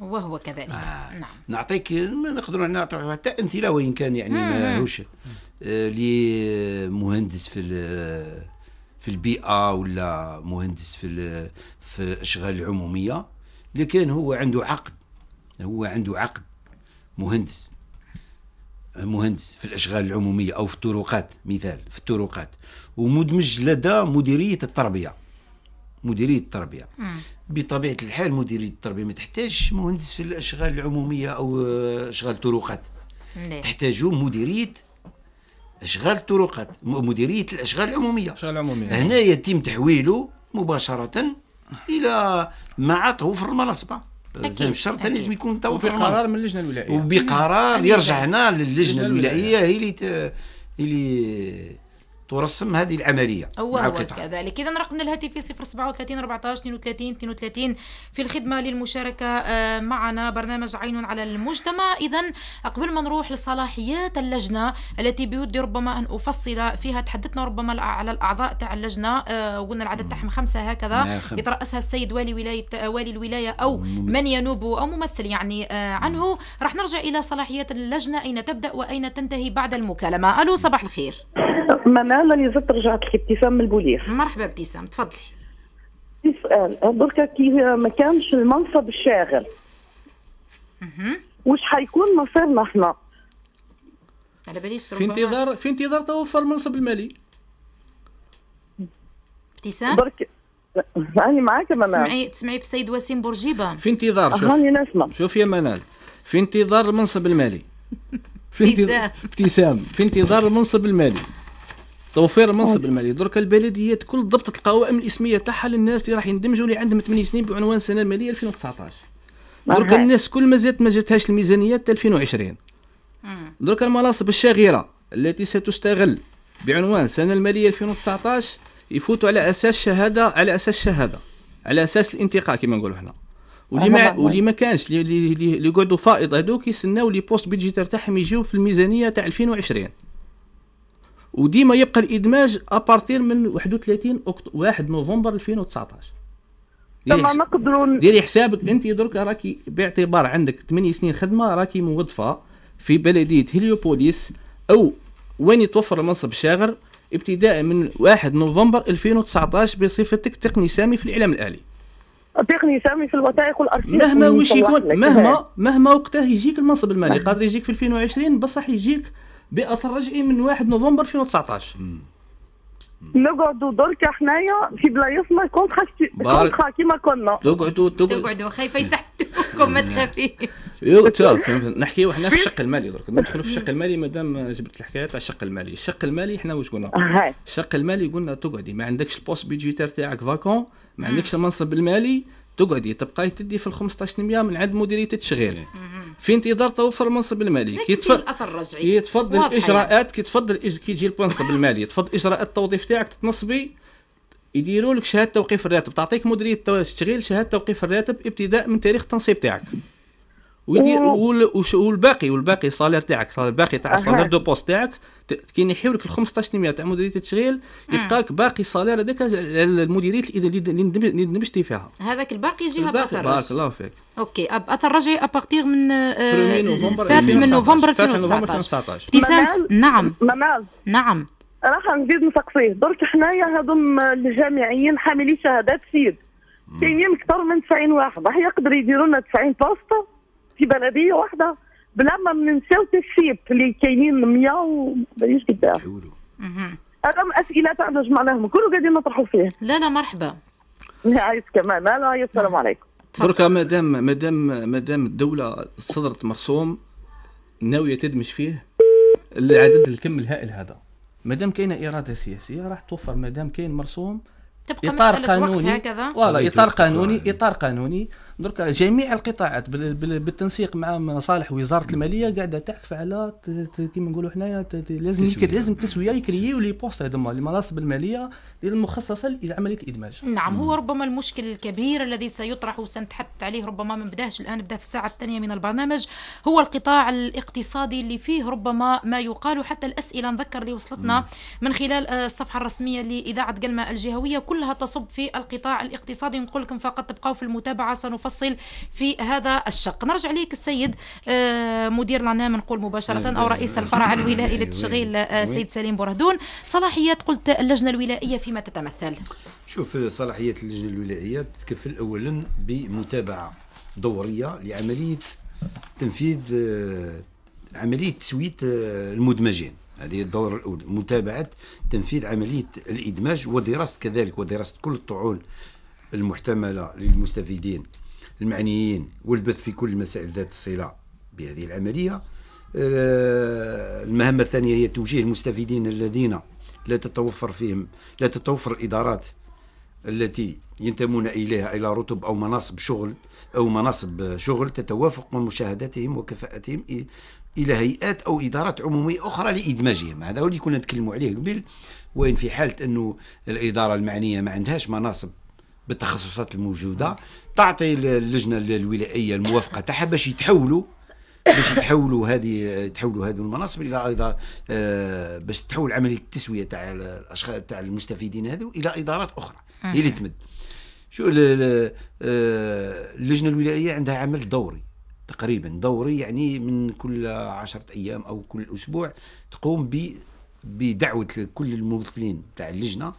وهو كذلك آه. نعم نعطيك نقدروا نعطيو حتى امثله وان كان يعني ماهوش آه لمهندس في في البيئه ولا مهندس في في الاشغال العموميه اللي كان هو عنده عقد هو عنده عقد مهندس مهندس في الاشغال العموميه او في الطرقات مثال في الطرقات ومدمج لدى مديريه التربيه مديريه التربيه بطبيعه الحال مديريه التربيه ما تحتاجش مهندس في الاشغال العموميه او آه، اشغال الطرقات تحتاج مديريه اشغال الطرقات مديريه الاشغال العموميه الاشغال العموميه هنا يتم تحويله مباشره الى مع توفر المناصب اكيد شرط لازم يكون توفر المناصب بقرار من اللجنه الولائيه وبقرار يرجع هنا للجنه الولائيه هي اللي اللي ترسم هذه العملية هو هو كذلك إذا رقمنا الهاتفي 037 14 32 32 في الخدمة للمشاركة آه، معنا برنامج عين على المجتمع إذا قبل ما نروح لصلاحيات اللجنة التي بودي ربما أن أفصل فيها تحدثنا ربما على الأعضاء تاع اللجنة وقلنا آه، العدد تاعهم خمسة هكذا نعم، يترأسها السيد والي ولاية آه، والي الولاية أو من ينوب أو ممثل يعني عنه راح نرجع إلى صلاحيات اللجنة أين تبدأ وأين تنتهي بعد المكالمة ألو صباح الخير انا اللي زدت رجعت لك ابتسام من البوليس مرحبا ابتسام تفضلي سؤال برك أه، كي ما كانش المنصب الشاغل واش حيكون مصيرنا احنا على باليش في انتظار في انتظار توفر المنصب المالي ابتسام برك راني معاك منال تسمعي تسمعي بالسيد وسيم بورجيبه في انتظار شوف راني نسمع شوف يا منال في انتظار المنصب المالي في انتظار ابتسام في انتظار المنصب المالي توفير المنصب المالي درك البلديات كل ضبطت القوائم الاسميه تاعها للناس اللي راح يندمجوا اللي عندهم 8 سنين بعنوان السنه الماليه 2019 درك الناس كل ما زادت ما جاتهاش الميزانيه تاع 2020 درك المناصب الشاغره التي ستستغل بعنوان السنه الماليه 2019 يفوتوا على اساس شهاده على اساس شهاده على اساس الانتقاء كما نقولوا حنا واللي ما واللي ما كانش اللي يقعدوا فائض هذوك يسناو لي بوست بيجيتر تاعهم يجيو في الميزانيه تاع 2020 وديما يبقى الادماج ابارتير من 31 أكتو... 1 نوفمبر 2019 ديري نقدروا ديري حسابك انت درك راكي باعتبار عندك 8 سنين خدمه راكي موظفه في بلديه هليوبوليس او وين يتوفر منصب شاغر ابتداء من 1 نوفمبر 2019 بصفتك تقني سامي في الاعلام الالي تقني سامي في الوثائق والارشيف مهما وش يكون مهما مهما وقته يجيك المنصب المالي نعم. قادر يجيك في 2020 بصح يجيك باثر رجعي من 1 نوفمبر 2019 نقعدوا دركا حنايا في بلايصنا كونتراكتي كونترا كيما كنا تقعدوا تقعدوا خايفه يسحبوكم ما تخافيش نحكيو حنا في الشق المالي درك ندخلوا في الشق المالي مادام جبت الحكايه تاع الشق المالي الشق المالي حنا واش قلنا الشق المالي قلنا تقعدي ما عندكش البوست بيجيتير تاعك فاكون ما عندكش المنصب المالي تقعدي تبقاي تدي في ال 15% من عند مديريه التشغيل في انتظار توفر المنصب المالي كي تفضل الرجعي كي تفضل اجراءات كي تفضل كي المنصب المالي تفضل اجراءات التوظيف تاعك تتنصبي يديروا لك شهاده توقيف الراتب تعطيك مديريه التشغيل شهاده توقيف الراتب ابتداء من تاريخ التنصيب تاعك ويدير والباقي والباقي الصالير تاعك الباقي تاع الصالير دو بوست تاعك كي نحيو لك ال 15% تاع مديريه التشغيل يبقاك لك باقي الصالير هذاك المديريه اللي ندمجتي فيها هذاك الباقي يجيها باثر بارك الله فيك اوكي اثر رجعي ابارتيغ من آه، فات من نوفمبر 2019 ابتسام نعم نعم راح نزيد نسقسيه درك حنايا هذم الجامعيين حاملي شهادات سيد كاينين اكثر من 90 واحد راح يقدر يديروا لنا 90 بوست في بلديه واحده ما ننساو السيب اللي كاينين 100 وبلاش قدام هذا اسئله تاعنا جمعناهم كلهم قاعدين نطرحوا فيه لا لا مرحبا عايز كمان لا لا السلام نعم. عليكم دركا مادام مادام مادام الدوله صدرت مرسوم ناويه تدمج فيه العدد الكم الهائل هذا مادام كاينه اراده سياسيه راح توفر مادام كاين مرسوم تبقى اطار قانوني هكذا طيب، اطار طيب. قانوني اطار قانوني دركا جميع القطاعات بالتنسيق مع مصالح وزاره الماليه قاعده تعكف على كيما نقولوا حنايا لازم لازم التسويه يكريو لي بوست هذوما المناصب الماليه المخصصه لعمليه الادماج نعم هو ربما المشكل الكبير الذي سيطرح وسنتحدث عليه ربما ما بداش الان بدا في الساعه الثانيه من البرنامج هو القطاع الاقتصادي اللي فيه ربما ما يقال حتى الاسئله نذكر اللي وصلتنا من خلال آه، الصفحه الرسميه لاذاعه قلمه الجهويه كلها تصب في القطاع الاقتصادي نقول لكم فقط تبقوا في المتابعه سنفضل تفصيل في هذا الشق نرجع ليك السيد آه، مدير العنام نقول مباشرة أيوة، أو أيوة، رئيس أيوة. الفرع الولائي للتشغيل السيد آه، سليم برهدون صلاحيات قلت اللجنة الولائية فيما تتمثل شوف صلاحيات اللجنة الولائية تتكفل أولا بمتابعة دورية لعملية تنفيذ آه، عملية تسويت المدمجين هذه الدور الاولى متابعة تنفيذ عملية الإدماج ودراسة كذلك ودراسة كل الطعون المحتملة للمستفيدين المعنيين والبث في كل المسائل ذات الصلة بهذه العملية آه، المهمة الثانية هي توجيه المستفيدين الذين لا تتوفر فيهم لا تتوفر الإدارات التي ينتمون إليها إلى رتب أو مناصب شغل أو مناصب شغل تتوافق من مشاهداتهم وكفاءتهم إلى هيئات أو إدارات عمومية أخرى لإدماجهم هذا هو اللي كنا نتكلموا عليه قبل وإن في حالة أنه الإدارة المعنية ما عندهاش مناصب بالتخصصات الموجودة تعطي اللجنه الولائيه الموافقه تاعها باش يتحولوا باش يتحولوا هذه يتحولوا هذه المناصب الى ايضا آه، باش تحول عمليه التسويه تاع الاشخاص تاع المستفيدين هذو الى ادارات اخرى هي اللي تمد شو آه، اللجنه الولائيه عندها عمل دوري تقريبا دوري يعني من كل عشرة ايام او كل اسبوع تقوم ب بدعوه كل الممثلين تاع اللجنه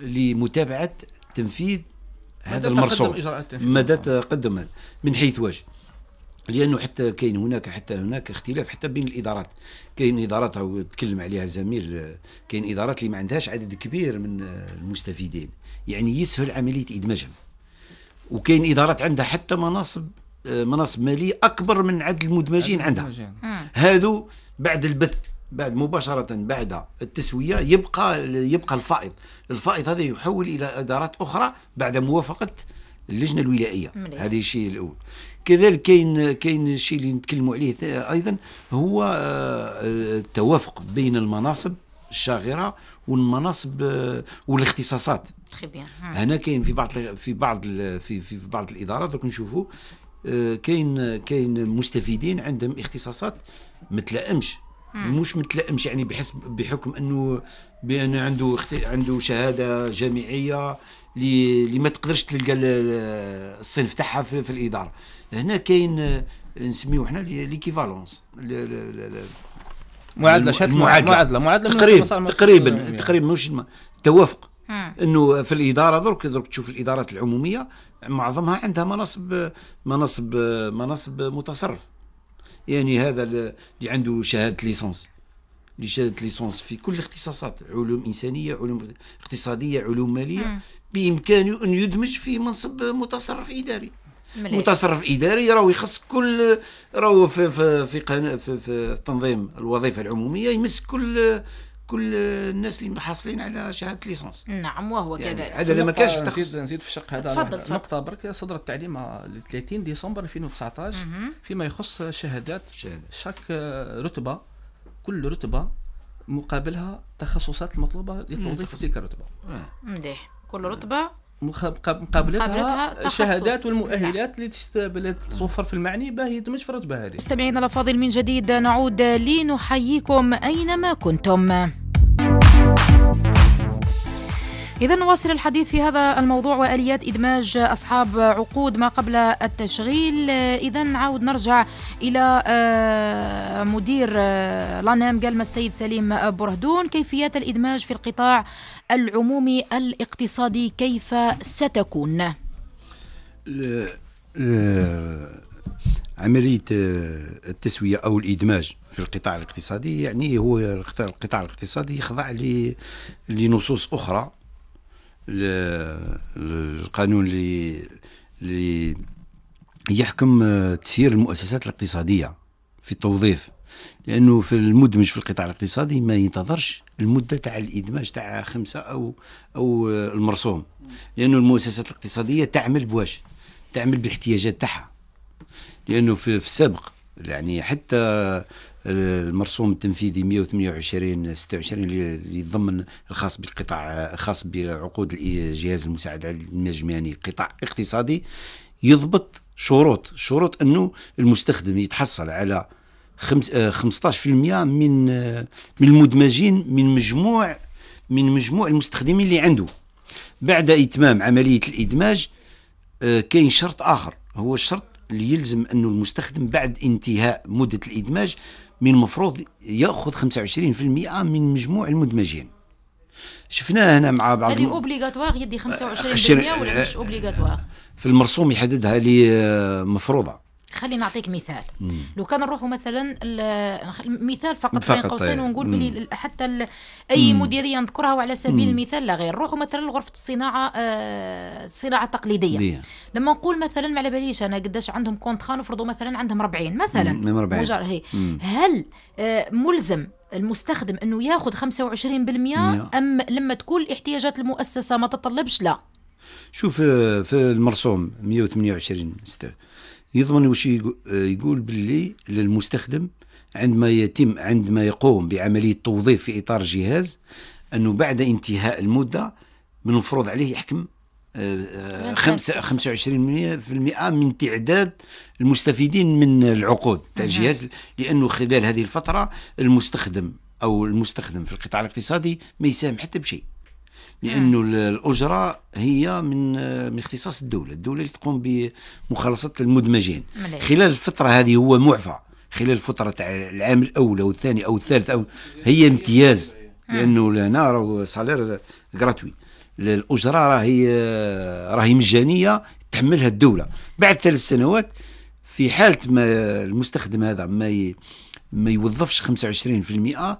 لمتابعه تنفيذ هذا المرسوم مدى تقدم من حيث واش لانه حتى كاين هناك حتى هناك اختلاف حتى بين الادارات كاين ادارات تكلم عليها الزميل كاين ادارات اللي ما عندهاش عدد كبير من المستفيدين يعني يسهل عمليه ادماجهم وكاين ادارات عندها حتى مناصب آه، مناصب ماليه اكبر من عدد المدمجين عندها هادو بعد البث بعد مباشرة بعد التسوية يبقى يبقى الفائض الفائض هذا يحول إلى إدارات أخرى بعد موافقة اللجنة الولائية هذه هذا الشيء الأول كذلك كاين كاين الشيء اللي نتكلموا عليه أيضا هو آه، التوافق بين المناصب الشاغرة والمناصب آه، والاختصاصات هنا كاين في بعض في بعض في في بعض الادارات دوك نشوفوا آه، كاين كاين مستفيدين عندهم اختصاصات ما تلائمش مش متلائمش يعني بحسب بحكم انه بان عنده عنده شهاده جامعيه اللي ما تقدرش تلقى الصنف تاعها في, في الاداره هنا كاين نسميوه حنا ليكيفالونس معادله شات معادله معادله تقريبا تقريبا تقريبا مش توافق انه في الاداره درك درك تشوف الادارات العموميه معظمها عندها مناصب مناصب مناصب متصرف يعني هذا اللي عنده شهاده ليسونس اللي شهاده ليسونس في كل الاختصاصات علوم انسانيه علوم اقتصاديه علوم ماليه بامكانه ان يدمج في منصب متصرف اداري ملي. متصرف اداري راهو يخص كل راهو في في في, في, في, في تنظيم الوظيفه العموميه يمس كل كل الناس اللي محصلين على شهاده ليسونس نعم وهو يعني كذلك هذا لما كانش في تخصص نزيد في الشق هذا نقطه برك صدر التعليم 30 ديسمبر 2019 فيما يخص شهادات شك شاك رتبه كل رتبه مقابلها تخصصات المطلوبه للتوظيف في تلك الرتبه آه. مليح كل رتبه مقابلتها الشهادات والمؤهلات نعم. اللي توفر في المعني باه يدمج في الرتبه هذه مستمعينا الافاضل من جديد نعود لنحييكم اينما كنتم إذا نواصل الحديث في هذا الموضوع وآليات إدماج أصحاب عقود ما قبل التشغيل إذا نعاود نرجع إلى آه، مدير آه، لانام قال السيد سليم برهدون كيفيات الإدماج في القطاع العمومي الاقتصادي كيف ستكون ل... ل... عملية آه، التسوية أو الإدماج في القطاع الاقتصادي يعني هو القطاع الاقتصادي يخضع لنصوص أخرى القانون اللي اللي يحكم آه، تسيير المؤسسات الاقتصاديه في التوظيف لانه في المدمج في القطاع الاقتصادي ما ينتظرش المده تاع الادماج تاع خمسه او او آه، المرسوم لانه المؤسسات الاقتصاديه تعمل بواش تعمل بالاحتياجات تاعها لانه في, في السابق يعني حتى المرسوم التنفيذي 128 26 اللي يضمن الخاص بالقطاع الخاص بعقود الجهاز المساعد على التنميه يعني قطاع اقتصادي يضبط شروط شروط انه المستخدم يتحصل على 15% آه، من آه، من المدمجين من مجموع من مجموع المستخدمين اللي عنده بعد اتمام عمليه الادماج آه، كاين شرط اخر هو الشرط اللي يلزم انه المستخدم بعد انتهاء مده الادماج من المفروض ياخذ 25% من مجموع المدمجين شفناها هنا مع بعض هذه اوبليغاتوار يدي 25% ولا مش اوبليغاتوار في المرسوم يحددها لي آه، مفروضه خلي نعطيك مثال مم. لو كان نروحوا مثلا مثال فقط بين قوسين إيه. ونقول بلي حتى اي مم. مديريه نذكرها وعلى سبيل مم. المثال لا غير نروحوا مثلا لغرفه الصناعه آه الصناعه التقليديه دي. لما نقول مثلا ما على باليش انا قداش عندهم كونتخا نفرضوا مثلا عندهم 40 مثلا مم. 40 مجرد هي مم. هل آه ملزم المستخدم انه ياخذ 25% مم. ام لما تكون احتياجات المؤسسه ما تطلبش لا شوف آه، في المرسوم 128 ستة يضمن وش آه، يقول باللي للمستخدم عندما يتم عندما يقوم بعملية توظيف في إطار جهاز أنه بعد انتهاء المدة من المفروض عليه يحكم آه، آه، خمسة 25% من تعداد المستفيدين من العقود تاع الجهاز لانه خلال هذه الفتره المستخدم او المستخدم في القطاع الاقتصادي ما يساهم حتى بشيء لانه الاجره هي من من اختصاص الدوله الدوله اللي تقوم بمخالصه المدمجين مليك. خلال الفتره هذه هو معفى خلال فتره العام الاول او الثاني او الثالث او هي امتياز لانه لهنا راهو سالير غراتوي الاجره راهي راهي مجانيه تحملها الدوله بعد ثلاث سنوات في حاله ما المستخدم هذا ما ي... ما يوظفش 25%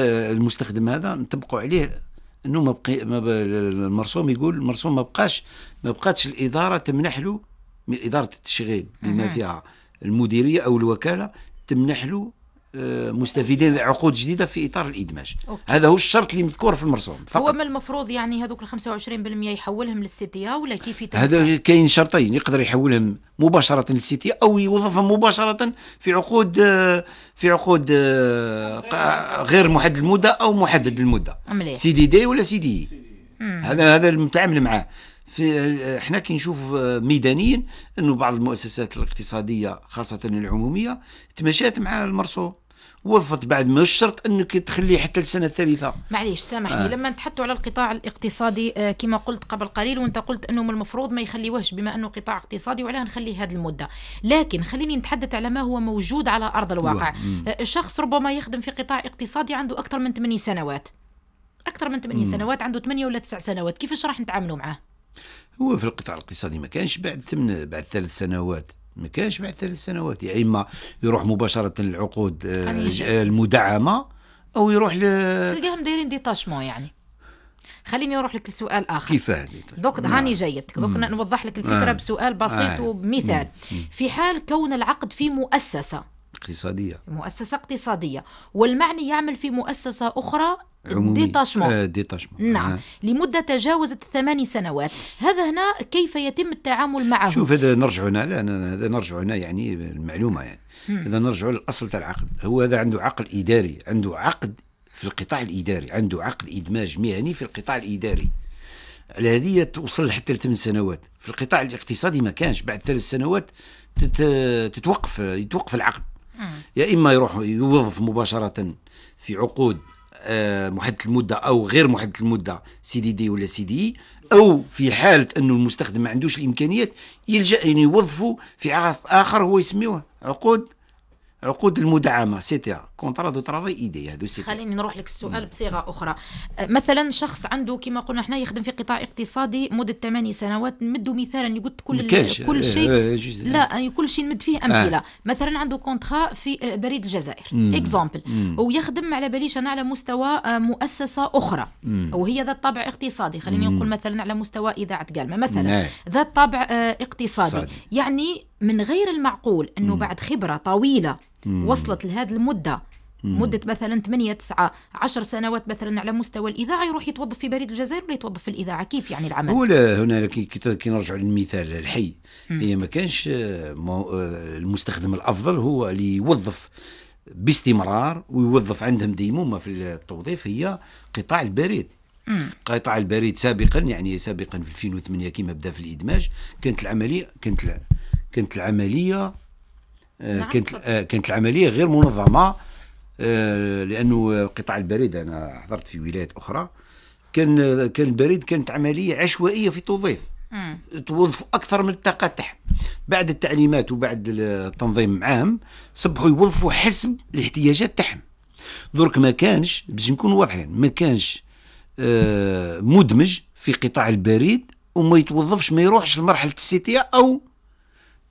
المستخدم هذا نطبقوا عليه انه ما بقي ما ب... المرسوم يقول المرسوم ما بقاش ما بقاتش الاداره تمنح له اداره التشغيل بما فيها المديريه او الوكاله تمنح له آه، مستفيدين عقود جديده في اطار الادماج أوكي. هذا هو الشرط اللي مذكور في المرسوم فقط. هو ما المفروض يعني هذوك ال 25% يحولهم للسيتيا إيه ولا كيف هذا كاين شرطين يقدر يحولهم مباشره للسيتيا إيه او يوظفهم مباشره في عقود آه، في عقود آه، غير محدد المده او محدد المده سي دي دي ولا سي دي هذا هذا المتعامل معاه في احنا كي نشوف آه، ميدانيا انه بعض المؤسسات الاقتصاديه خاصه العموميه تمشات مع المرسوم وظفت بعد مش شرط انك تخليه حتى السنه الثالثه معليش سامحني آه. لما نتحدثوا على القطاع الاقتصادي آه كما قلت قبل قليل وانت قلت انه من المفروض ما يخليوهش بما انه قطاع اقتصادي وعلاه نخليه هذه المده لكن خليني نتحدث على ما هو موجود على ارض الواقع آه شخص ربما يخدم في قطاع اقتصادي عنده اكثر من 8 سنوات اكثر من 8 سنوات عنده 8 ولا 9 سنوات كيفاش راح نتعاملوا معاه هو في القطاع الاقتصادي ما كانش بعد ثمن بعد ثلاث سنوات ما كانش بعد ثلاث سنوات يا يعني اما يروح مباشره للعقود آه، آه، المدعمه او يروح ل تلقاهم دايرين ديتاشمون يعني خليني نروح لك لسؤال اخر كيفاه دوك نعم. هاني جايتك دوك نوضح لك الفكره آه. بسؤال بسيط آه. وبمثال مم. في حال كون العقد في مؤسسه اقتصادية مؤسسة اقتصادية والمعني يعمل في مؤسسة أخرى ديتاشمون آه ديتاشمون نعم آه. لمدة تجاوزت ثماني سنوات هذا هنا كيف يتم التعامل معه شوف هذا نرجع هنا لا هذا نرجع هنا يعني المعلومة يعني إذا نرجع للأصل تاع العقد هو هذا عنده عقل إداري عنده عقد في القطاع الإداري عنده عقد إدماج مهني في القطاع الإداري على هذه توصل حتى لثمان سنوات في القطاع الاقتصادي ما كانش بعد ثلاث سنوات تتوقف يتوقف العقد يا إما يروح يوظف مباشرة في عقود آه، محدد المده او غير محدد المده سي دي دي ولا سي دي او في حاله انه المستخدم ما عندوش الامكانيات يلجا ان يوظفه في عقد اخر هو يسميه عقود عقود المدعمه سيتيرا كونترا دو ترافاي ايدي هادو سي خليني نروح لك السؤال بصيغه اخرى أه، مثلا شخص عنده كما قلنا احنا يخدم في قطاع اقتصادي مده 8 سنوات نمدوا مثالا اللي قلت كل كل إيه، شيء إيه، إيه، لا يعني كل شيء نمد فيه آه. امثله آه. مثلا عنده كونترا في بريد الجزائر اكزومبل ويخدم على باليش انا على مستوى آه، مؤسسه اخرى مم. وهي ذات طابع اقتصادي خليني نقول مثلا على مستوى اذاعه قالمه مثلا نعم. ذات طابع اقتصادي صادي. يعني من غير المعقول انه بعد خبره طويله مم. وصلت لهذه المده مدة مثلا 8 9 10 سنوات مثلا على مستوى الإذاعة يروح يتوظف في بريد الجزائر ولا يتوظف في الإذاعة كيف يعني العمل؟ ولا هنا كي نرجعوا للمثال الحي مم. هي ما كانش آه، آه، المستخدم الأفضل هو اللي يوظف باستمرار ويوظف عندهم ديمومة في التوظيف هي قطاع البريد قطاع البريد سابقا يعني سابقا في 2008 كيما بدا في الادماج كانت العمليه كانت كانت العمليه آه، نعم، كانت كانت العمليه غير منظمه آه، لانه قطاع البريد انا حضرت في ولايات اخرى كان كان البريد كانت عمليه عشوائيه في التوظيف توظف اكثر من الطاقه تاعهم بعد التعليمات وبعد التنظيم معاهم صبحوا يوظفوا حسب الاحتياجات تاعهم درك ما كانش باش نكون واضحين ما كانش آه، مدمج في قطاع البريد وما يتوظفش ما يروحش لمرحله السيتيا إيه او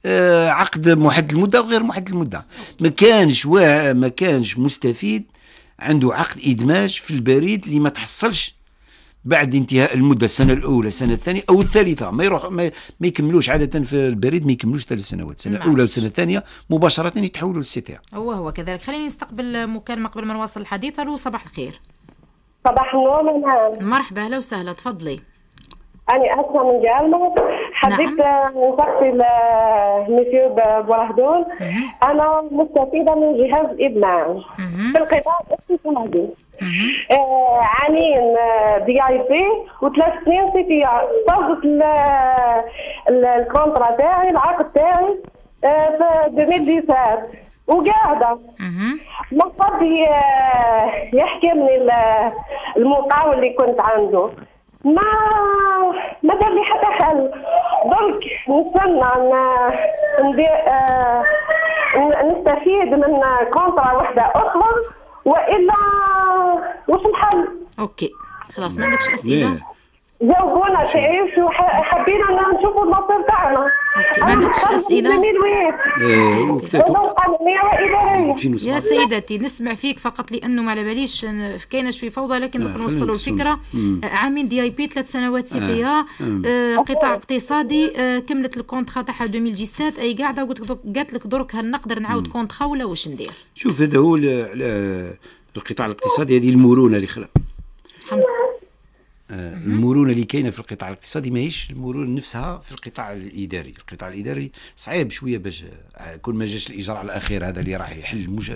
آه، عقد محدد المده وغير محدد المده ما كانش ما كانش مستفيد عنده عقد ادماج في البريد اللي ما تحصلش بعد انتهاء المده السنه الاولى السنه الثانيه او الثالثه ما يروح ما, ما يكملوش عاده في البريد ما يكملوش ثلاث سنوات السنه نعم. الاولى والسنه الثانيه مباشره يتحولوا تي هو هو كذلك خليني نستقبل مكالمه قبل ما نواصل الحديث الو صباح الخير صباح النور نعم. مرحبا اهلا وسهلا تفضلي أنا أسمع من جالمة نعم. حبيت نصحي لميسيو بوراهدون أنا مستفيدة من جهاز الإبلاغ في القطاع الاقتصادي آه عامين دي آه، اي بي وثلاث سنين سي بي اي طلبت الكونترا تاعي العقد تاعي آه، في 2017 وقاعدة المفروض آه، يحكي من المقاول اللي كنت عنده ما ما دار لي حتى حل دونك نتمنى ان آه، نستفيد من كونترا وحده اخرى والا وش الحل؟ اوكي خلاص ما عندكش اسئله؟ جاوبونا تعيش وحبينا ان نشوفوا المصير تاعنا ما عندكش اسئله؟ إيه يا سيدتي نسمع فيك فقط لانه ما على باليش كاينه شوي فوضى لكن آه نوصلوا الفكره آه، عامين دي اي بي ثلاث سنوات آه، سي آه. آه. قطاع اقتصادي آه، كملت الكونترا تاعها 2017 اي قاعده قلت قالت لك درك هل نقدر نعاود كونترا ولا واش ندير؟ شوف هذا هو القطاع الاقتصادي هذه المرونه اللي خلقها حمزه آه، المرونه اللي كاينه في القطاع الاقتصادي ماهيش المرونه نفسها في القطاع الاداري، القطاع الاداري صعيب شويه باش آه، كون ما جاش الاجراء الاخير هذا اللي راح يحل مش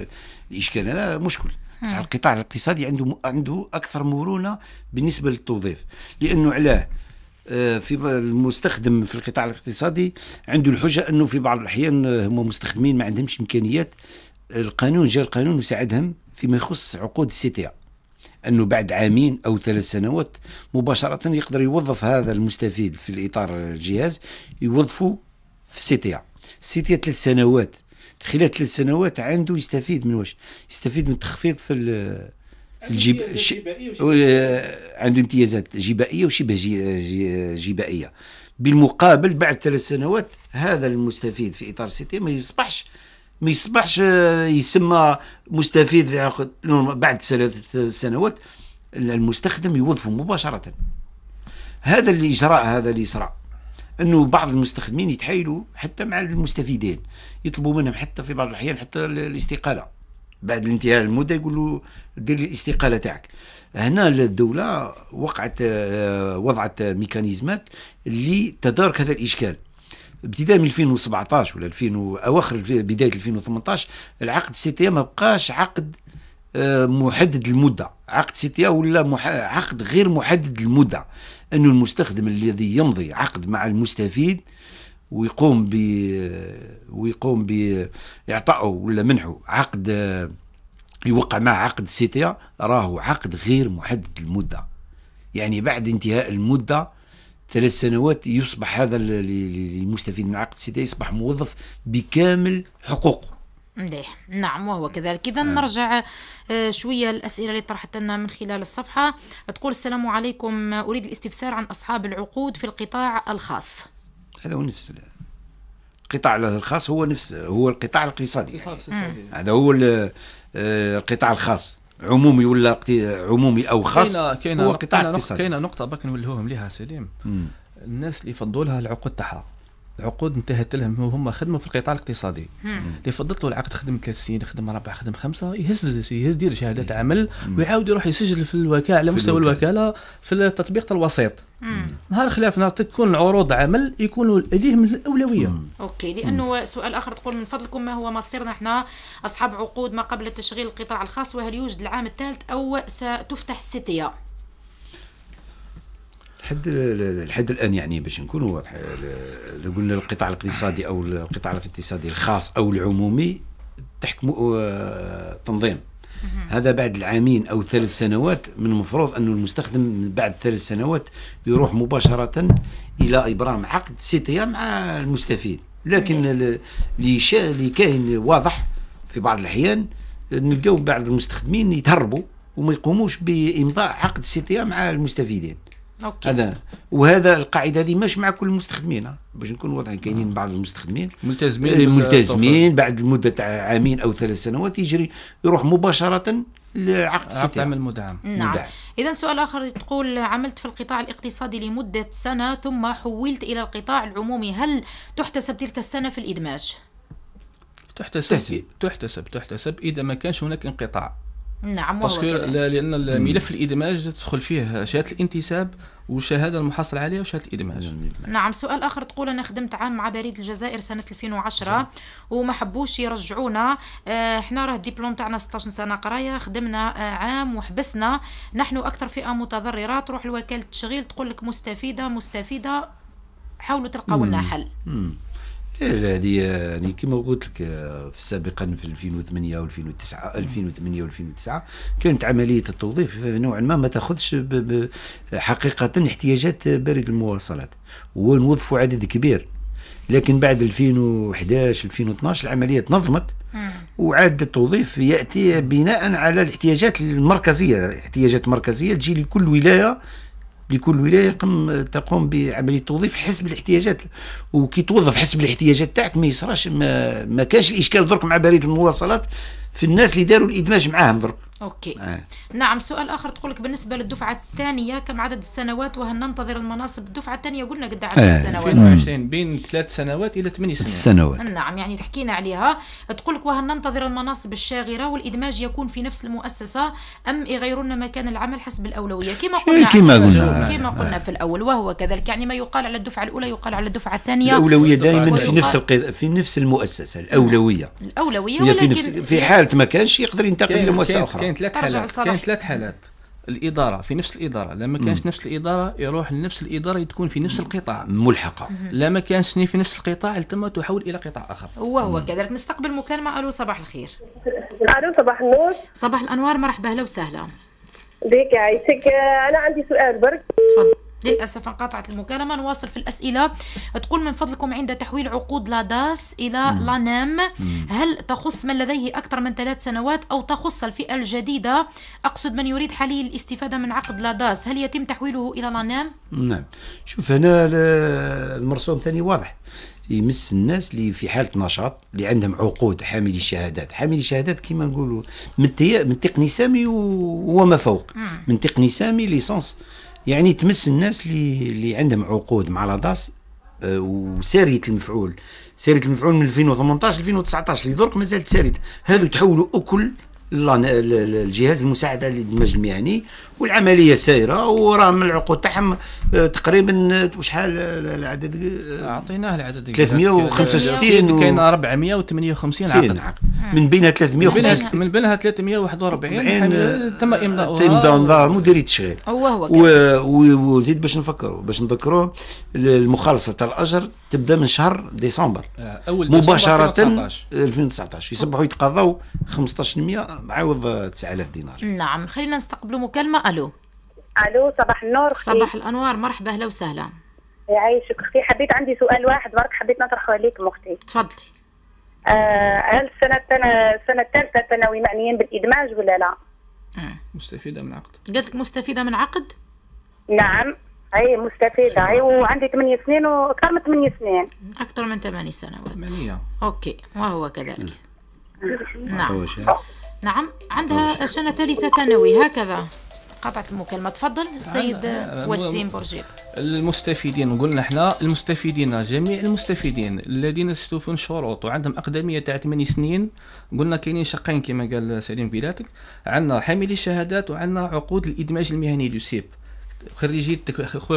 الاشكال هذا مشكل. بصح القطاع الاقتصادي عنده عنده اكثر مرونه بالنسبه للتوظيف، لانه علاه؟ آه، في المستخدم في القطاع الاقتصادي عنده الحجه انه في بعض الاحيان هما مستخدمين ما عندهمش امكانيات القانون جاء القانون وساعدهم فيما يخص عقود السي انه بعد عامين او ثلاث سنوات مباشره يقدر يوظف هذا المستفيد في الاطار الجهاز يوظفه في السيتيا السيتيا ثلاث سنوات خلال ثلاث سنوات عنده يستفيد من واش يستفيد من تخفيض في الجيب ش... عنده امتيازات جبائيه وشبه جبائيه بالمقابل بعد ثلاث سنوات هذا المستفيد في اطار السيتي ما يصبحش ما يصبحش يسمى مستفيد في عقد بعد ثلاث سنوات المستخدم يوظفه مباشرة هذا الإجراء هذا اللي صرا أنه بعض المستخدمين يتحايلوا حتى مع المستفيدين يطلبوا منهم حتى في بعض الأحيان حتى الاستقالة بعد الانتهاء المدة يقولوا دير الاستقالة تاعك هنا الدولة وقعت آه، وضعت ميكانيزمات لتدارك هذا الإشكال ابتداء من 2017 ولا 2000 اواخر بدايه 2018 العقد سي تي ما بقاش عقد آه، محدد المده عقد سي تي ولا مح... عقد غير محدد المده انه المستخدم الذي يمضي عقد مع المستفيد ويقوم ب ويقوم باعطائه ولا منحه عقد آه، يوقع مع عقد سي تي راهو عقد غير محدد المده يعني بعد انتهاء المده ثلاث سنوات يصبح هذا المستفيد من عقد السيدة يصبح موظف بكامل حقوقه مليح نعم وهو كذلك اذا آه. نرجع آه، شويه الاسئله اللي طرحت لنا من خلال الصفحه تقول السلام عليكم اريد الاستفسار عن اصحاب العقود في القطاع الخاص هذا هو نفس القطاع الخاص هو نفس هو القطاع الاقتصادي يعني. هذا هو آه، القطاع الخاص عمومي ولا عمومي او خاص كاينه كاينه كاينه نقطه, نقطة باك نولهوهم ليها سليم مم. الناس اللي يفضلوا العقود تاعها العقود انتهت لهم وهم خدموا في القطاع الاقتصادي اللي فضلت له العقد خدم ثلاث سنين خدم اربع خدم خمسه يهز يدير شهاده مم. عمل ويعاود يروح يسجل في الوكاله على مستوى الوكاله, في التطبيق الوسيط نهار خلاف نهار تكون عروض عمل يكونوا لديهم الاولويه مم. اوكي لانه مم. سؤال اخر تقول من فضلكم ما هو مصيرنا احنا اصحاب عقود ما قبل التشغيل القطاع الخاص وهل يوجد العام الثالث او ستفتح الستيه لحد لحد الان يعني باش نكونوا واضح لو قلنا القطاع الاقتصادي او القطاع الاقتصادي الخاص او العمومي تحكموا آه، تنظيم هذا بعد العامين او ثلاث سنوات من المفروض أن المستخدم بعد ثلاث سنوات يروح مباشره الى ابرام عقد سيتيا مع المستفيد لكن اللي كاين واضح في بعض الاحيان نلقاو بعض المستخدمين يتهربوا وما يقوموش بامضاء عقد سيتيا مع المستفيدين أوكي. هذا وهذا القاعده هذه ماشي مع كل المستخدمين باش نكون واضحين كاينين آه. بعض المستخدمين ملتزمين آه، آه، ملتزمين بعد مده تاع عامين او ثلاث سنوات يجري يروح مباشره لعقد عقد عمل مدعم نعم مدعم. إذا سؤال آخر تقول عملت في القطاع الاقتصادي لمدة سنة ثم حولت إلى القطاع العمومي هل تحتسب تلك السنة في الإدماج؟ تحتسب تحتسب تحتسب إذا ما كانش هناك انقطاع نعم باسكو لأن ملف الإدماج تدخل فيه شهادة الانتساب وشهاده المحصل عليها وشهاده الادماج نعم سؤال اخر تقول انا خدمت عام مع بريد الجزائر سنه 2010 صح. وما حبوش يرجعونا احنا آه، راه الدبلوم تاعنا 16 سنه قرايه خدمنا آه، عام وحبسنا نحن اكثر فئه متضرره تروح لوكاله التشغيل تقول لك مستفيده مستفيده حاولوا تلقاو لنا حل مم. هذه يعني كما قلت لك في سابقا في 2008 و2009 2008 و2009 كانت عمليه التوظيف نوعا ما ما تاخذش حقيقه احتياجات بريد المواصلات ونوظفوا عدد كبير لكن بعد 2011 2012 العمليه تنظمت وعاد التوظيف ياتي بناء على الاحتياجات المركزيه احتياجات مركزيه تجي لكل ولايه لكل ولايه يقم تقوم بعمليه توظيف حسب الاحتياجات وكي توظف حسب الاحتياجات تاعك ما يصراش ما, ما كانش الاشكال درك مع بريد المواصلات في الناس اللي داروا الادماج معاهم درك اوكي آه. نعم سؤال اخر تقول لك بالنسبه للدفعه الثانيه كم عدد السنوات وهل ننتظر المناصب الدفعه الثانيه قلنا قد عدد آه. السنوات 2020 بين ثلاث سنوات الى ثمانية سنوات سنوات نعم يعني تحكينا عليها لك وهل ننتظر المناصب الشاغره والادماج يكون في نفس المؤسسه ام يغيرون مكان العمل حسب الاولويه كما قلنا كما قلنا كما آه. قلنا في الاول وهو كذلك يعني ما يقال على الدفعه الاولى يقال على الدفعه الثانيه الاولويه دائما في نفس القيد... في نفس المؤسسه الاولويه الاولويه ولكن في, نفس... في حاله ما كانش يقدر ينتقل الى مؤسسه اخرى كاين ثلاث حالات كاين ثلاث حالات الاداره في نفس الاداره لما كانش نفس الاداره يروح لنفس الاداره تكون في نفس القطاع ملحقه لما كانش في نفس القطاع تم تحول الى قطاع اخر هو هو كذلك نستقبل مكالمه الو صباح الخير الو صباح النور صباح الانوار مرحبا اهلا وسهلا بك يعيشك انا عندي سؤال برك تفضل للأسف انقطعت المكالمة نواصل في الأسئلة تقول من فضلكم عند تحويل عقود لاداس إلى لانام هل تخص من لديه أكثر من ثلاث سنوات أو تخص الفئة الجديدة أقصد من يريد حاليا الاستفادة من عقد لاداس هل يتم تحويله إلى لانام؟ نعم شوف هنا المرسوم ثاني واضح يمس الناس اللي في حاله نشاط اللي عندهم عقود حاملي شهادات حاملي شهادات كما نقولوا من من تقني سامي وما فوق من تقني سامي ليسونس يعني تمس الناس اللي اللي عندهم عقود مع لاداس آه، وساريه المفعول ساريه المفعول من 2018 2019 اللي درك مازالت ساريه هذو تحولوا اكل الجهاز المساعده للدماج المهني يعني، والعمليه سايره وراه من العقود تاعهم آه، تقريبا آه، وشحال آه، العدد اعطيناه العدد 365 كاين 458 عقد من بينها 365 من بينها 341 تم امضاء تم امضاؤها مدير التشغيل هو هو وزيد باش نفكروا باش نذكروه المخالصه تاع الاجر تبدا من شهر ديسمبر آه، اول مباشره 2019 يصبحوا يتقاضوا 15% عوض 9000 دينار نعم خلينا نستقبلوا مكالمه الو الو صباح النور خي. صباح الانوار مرحبا اهلا وسهلا يعيشك اختي حبيت عندي سؤال واحد برك حبيت نطرحه عليك اختي تفضلي آه هل السنه السنه الثالثه الثانوي معنيين بالادماج ولا لا؟ آه. مستفيده من عقد قالت لك مستفيده من عقد؟ نعم اي مستفيده اي وعندي ثمانية سنين واكثر من ثمانية سنين اكثر من ثمانية سنوات ثمانية اوكي وهو كذلك نعم نعم عندها سنه ثالثه ثانوي هكذا قطعت المكالمه تفضل السيد وسيم برجيب المستفيدين قلنا احنا المستفيدين جميع المستفيدين الذين يستوفون شروط وعندهم اقدميه تاع 8 سنين قلنا كاينين شقين كما قال سليم بلاتك عندنا حاملي الشهادات وعندنا عقود الادماج المهني دو سيب خريجي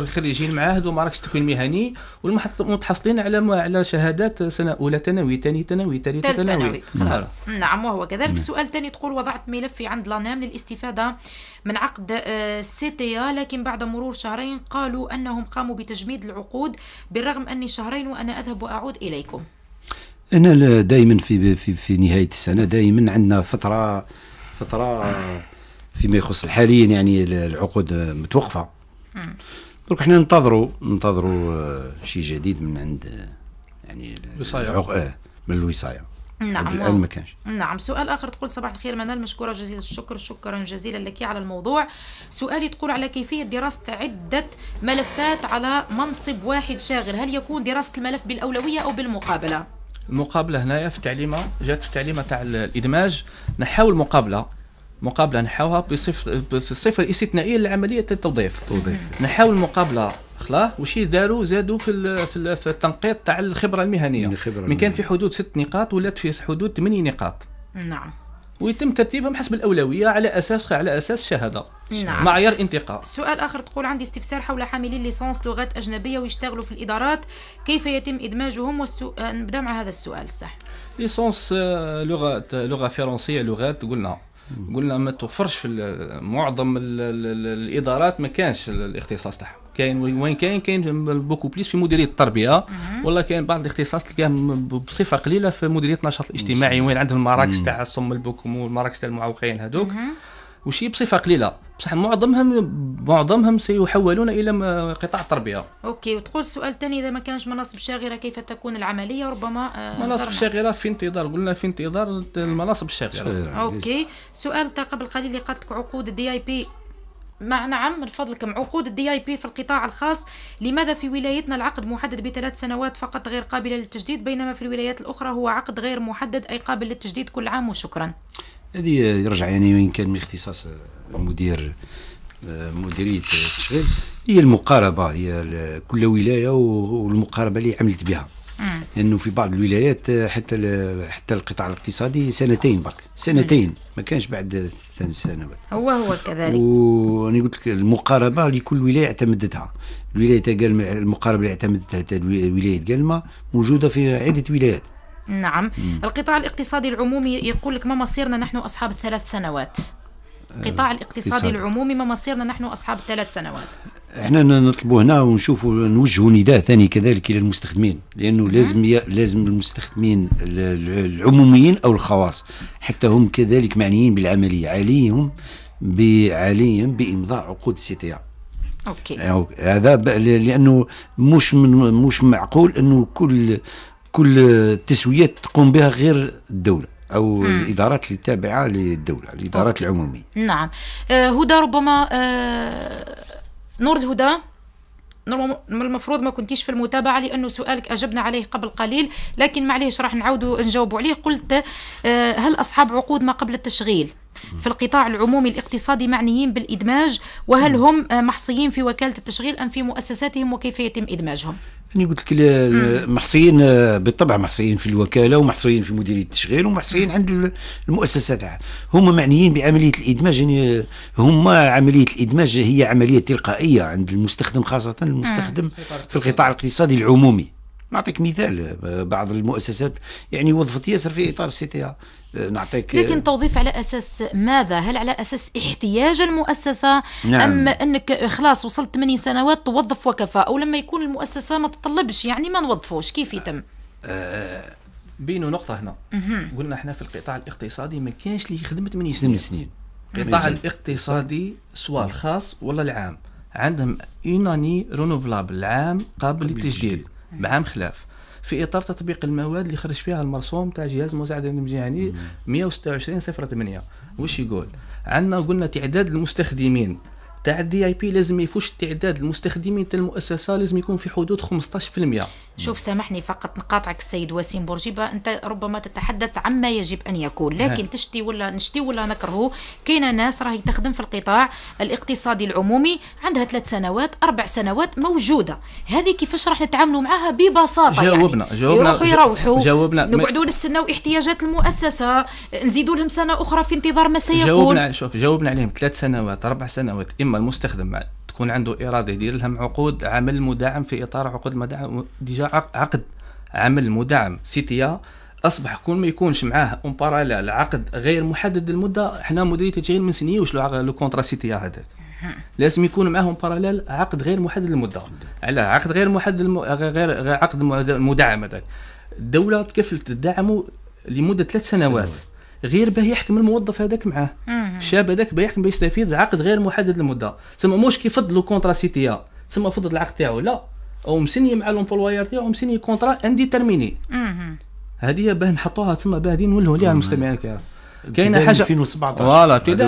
خريجي المعاهد ومراكش التكوين المهني والمتحصلين على على شهادات سنه اولى ثانوي ثاني ثانوي ثالث ثانوي نعم. خلاص نعم وهو كذلك السؤال نعم. الثاني تقول وضعت ملفي عند لانام للاستفاده من عقد آه، سي تي إيه، لكن بعد مرور شهرين قالوا انهم قاموا بتجميد العقود بالرغم اني شهرين وانا اذهب واعود اليكم انا دائما في, في في نهايه السنه دائما عندنا فتره فتره فيما يخص حاليا يعني العقود متوقفه دروك حنا ننتظروا ننتظروا آه، شيء جديد من عند يعني الوصايه آه، من الوصايه نعم الان ما كانش نعم سؤال اخر تقول صباح الخير منال مشكوره جزيل الشكر شكرا جزيلا لك على الموضوع سؤالي تقول على كيفيه دراسه عده ملفات على منصب واحد شاغر هل يكون دراسه الملف بالاولويه او بالمقابله المقابله هنايا في التعليمه جات في التعليمه تاع الادماج نحاول مقابله مقابله نحاوها بالصفه الاستثنائيه لعمليه التوظيف توظيف نحاو المقابله خلاه وش داروا زادوا في في التنقيط تاع الخبره المهنيه من كان في حدود ست نقاط ولات في حدود ثمانية نقاط نعم ويتم ترتيبهم حسب الاولويه على اساس على اساس شهاده نعم. معيار انتقاء سؤال اخر تقول عندي استفسار حول حاملي ليسانس لغات اجنبيه ويشتغلوا في الادارات كيف يتم ادماجهم والسو... آه، نبدا مع هذا السؤال صح ليسانس آه، لغه لغه فرنسيه لغات قلنا قلنا ما توفرش في معظم ال ال الادارات ما كانش الاختصاص تاعهم كاين وين كاين كاين بوكو بليس في مديريه التربيه ولا كاين بعض الاختصاص تلقاه بصفه قليله في مديريه النشاط الاجتماعي وين عندهم المراكز تاع الصم البكم والمراكز تاع المعوقين هذوك وشي بصفه قليله بصح معظمهم معظمهم سيحولون الى قطاع التربيه اوكي وتقول السؤال الثاني اذا ما كانش مناصب شاغره كيف تكون العمليه ربما آه، مناصب شاغره في انتظار قلنا في انتظار المناصب الشاغره اوكي يعني سؤال تا قبل قليل اللي قالت لك عقود الدي اي بي مع نعم من فضلكم عقود الدي اي بي في القطاع الخاص لماذا في ولايتنا العقد محدد بثلاث سنوات فقط غير قابلة للتجديد بينما في الولايات الأخرى هو عقد غير محدد أي قابل للتجديد كل عام وشكرا هذه يرجع يعني وين كان من اختصاص المدير آه، مديريه التشغيل هي المقاربه هي كل ولايه والمقاربه اللي عملت بها لانه يعني في بعض الولايات آه، حتى حتى القطاع الاقتصادي سنتين برك سنتين ما كانش بعد ثلاث سنوات هو هو كذلك وانا قلت لك المقاربه لكل ولايه اعتمدتها ولايه المقاربه اللي اعتمدتها ولايه قلمه موجوده في عده ولايات نعم م. القطاع الاقتصادي العمومي يقول لك ما مصيرنا نحن أصحاب الثلاث سنوات آه، القطاع الاقتصادي العمومي ما مصيرنا نحن أصحاب الثلاث سنوات احنا نطلبوا هنا ونشوفوا نوجهوا نداء ثاني كذلك الى المستخدمين لانه لازم ي... لازم المستخدمين العموميين او الخواص حتى هم كذلك معنيين بالعمليه عليهم عليهم بامضاء عقود سي اوكي هذا لانه مش من مش معقول انه كل كل التسويات تقوم بها غير الدوله او مم. الادارات اللي تابعه للدوله الادارات أوكي. العموميه نعم آه هدى ربما آه نور هدى المفروض ما كنتيش في المتابعة لأنه سؤالك أجبنا عليه قبل قليل لكن معليش راح نعود نجاوب عليه قلت آه، هل أصحاب عقود ما قبل التشغيل في القطاع العمومي الاقتصادي معنيين بالإدماج وهل هم محصيين في وكالة التشغيل أم في مؤسساتهم وكيف يتم إدماجهم أنا قلت لك محصيين بالطبع محصيين في الوكالة ومحصيين في مديرية التشغيل ومحصيين عند المؤسسات هم معنيين بعملية الإدماج يعني هم عملية الإدماج هي عملية تلقائية عند المستخدم خاصة المستخدم في القطاع الاقتصادي العمومي نعطيك مثال بعض المؤسسات يعني وظفت ياسر في اطار السي تي نعطيك لكن توظيف على اساس ماذا؟ هل على اساس احتياج المؤسسه نعم. ام انك خلاص وصلت 8 سنوات توظف وكفى او لما يكون المؤسسه ما تطلبش يعني ما نوظفوش كيف يتم؟ أه, آه، بينوا نقطه هنا مهم. قلنا احنا في القطاع الاقتصادي ما كانش اللي يخدم 8 سنين سنين القطاع الاقتصادي سواء الخاص ولا العام عندهم اون اني رونوفلابل عام قابل للتجديد بعام خلاف في اطار تطبيق المواد اللي خرج فيها المرسوم تاع جهاز المساعده المجاني 126 8 واش يقول عندنا قلنا تعداد المستخدمين تاع الدي اي بي لازم يفوش تعداد المستخدمين تاع المؤسسه لازم يكون في حدود 15% شوف سامحني فقط نقاطعك السيد وسيم بورجيبه انت ربما تتحدث عما يجب ان يكون لكن تشتي ولا نشتي ولا نكرهه كاينه ناس راهي تخدم في القطاع الاقتصادي العمومي عندها ثلاث سنوات اربع سنوات موجوده هذه كيفاش راح نتعاملوا معها ببساطه يعني. جاوبنا يعني. جاوبنا يروحوا يروحوا جاوبنا نقعدوا نستناو احتياجات المؤسسه نزيدوا لهم سنه اخرى في انتظار ما سيكون جاوبنا شوف جاوبنا عليهم ثلاث سنوات اربع سنوات اما المستخدم تكون عنده اراده يدير لهم عقود عمل مدعم في اطار عقود مدعم ديجا عقد عمل مدعم سيتيا اصبح كل ما يكونش معاه اون باراليل عقد غير محدد المده حنا مديريه التشغيل ما نسنيوش لو كونترا سيتيا هذاك لازم يكون معاهم باراليل عقد غير محدد المده على عقد غير محدد الم... غير... غير عقد مدعم هذاك الدوله تكفل تدعمه لمده ثلاث سنوات, سنوات. غير باه يحكم الموظف هذاك معاه الشاب هذاك باه يحكم يستفيد عقد غير محدد المده تسمى مش كيفضلوا كونترا سيتيا تسمى فضل العقد تاعو لا او مسني مع لومبلواير تاعو مسني كونترا ترميني هذه باه نحطوها تسمى باه دين نولهوا ليها المستمعين الكرام كاين حاجه 2017 فوالا ابتداء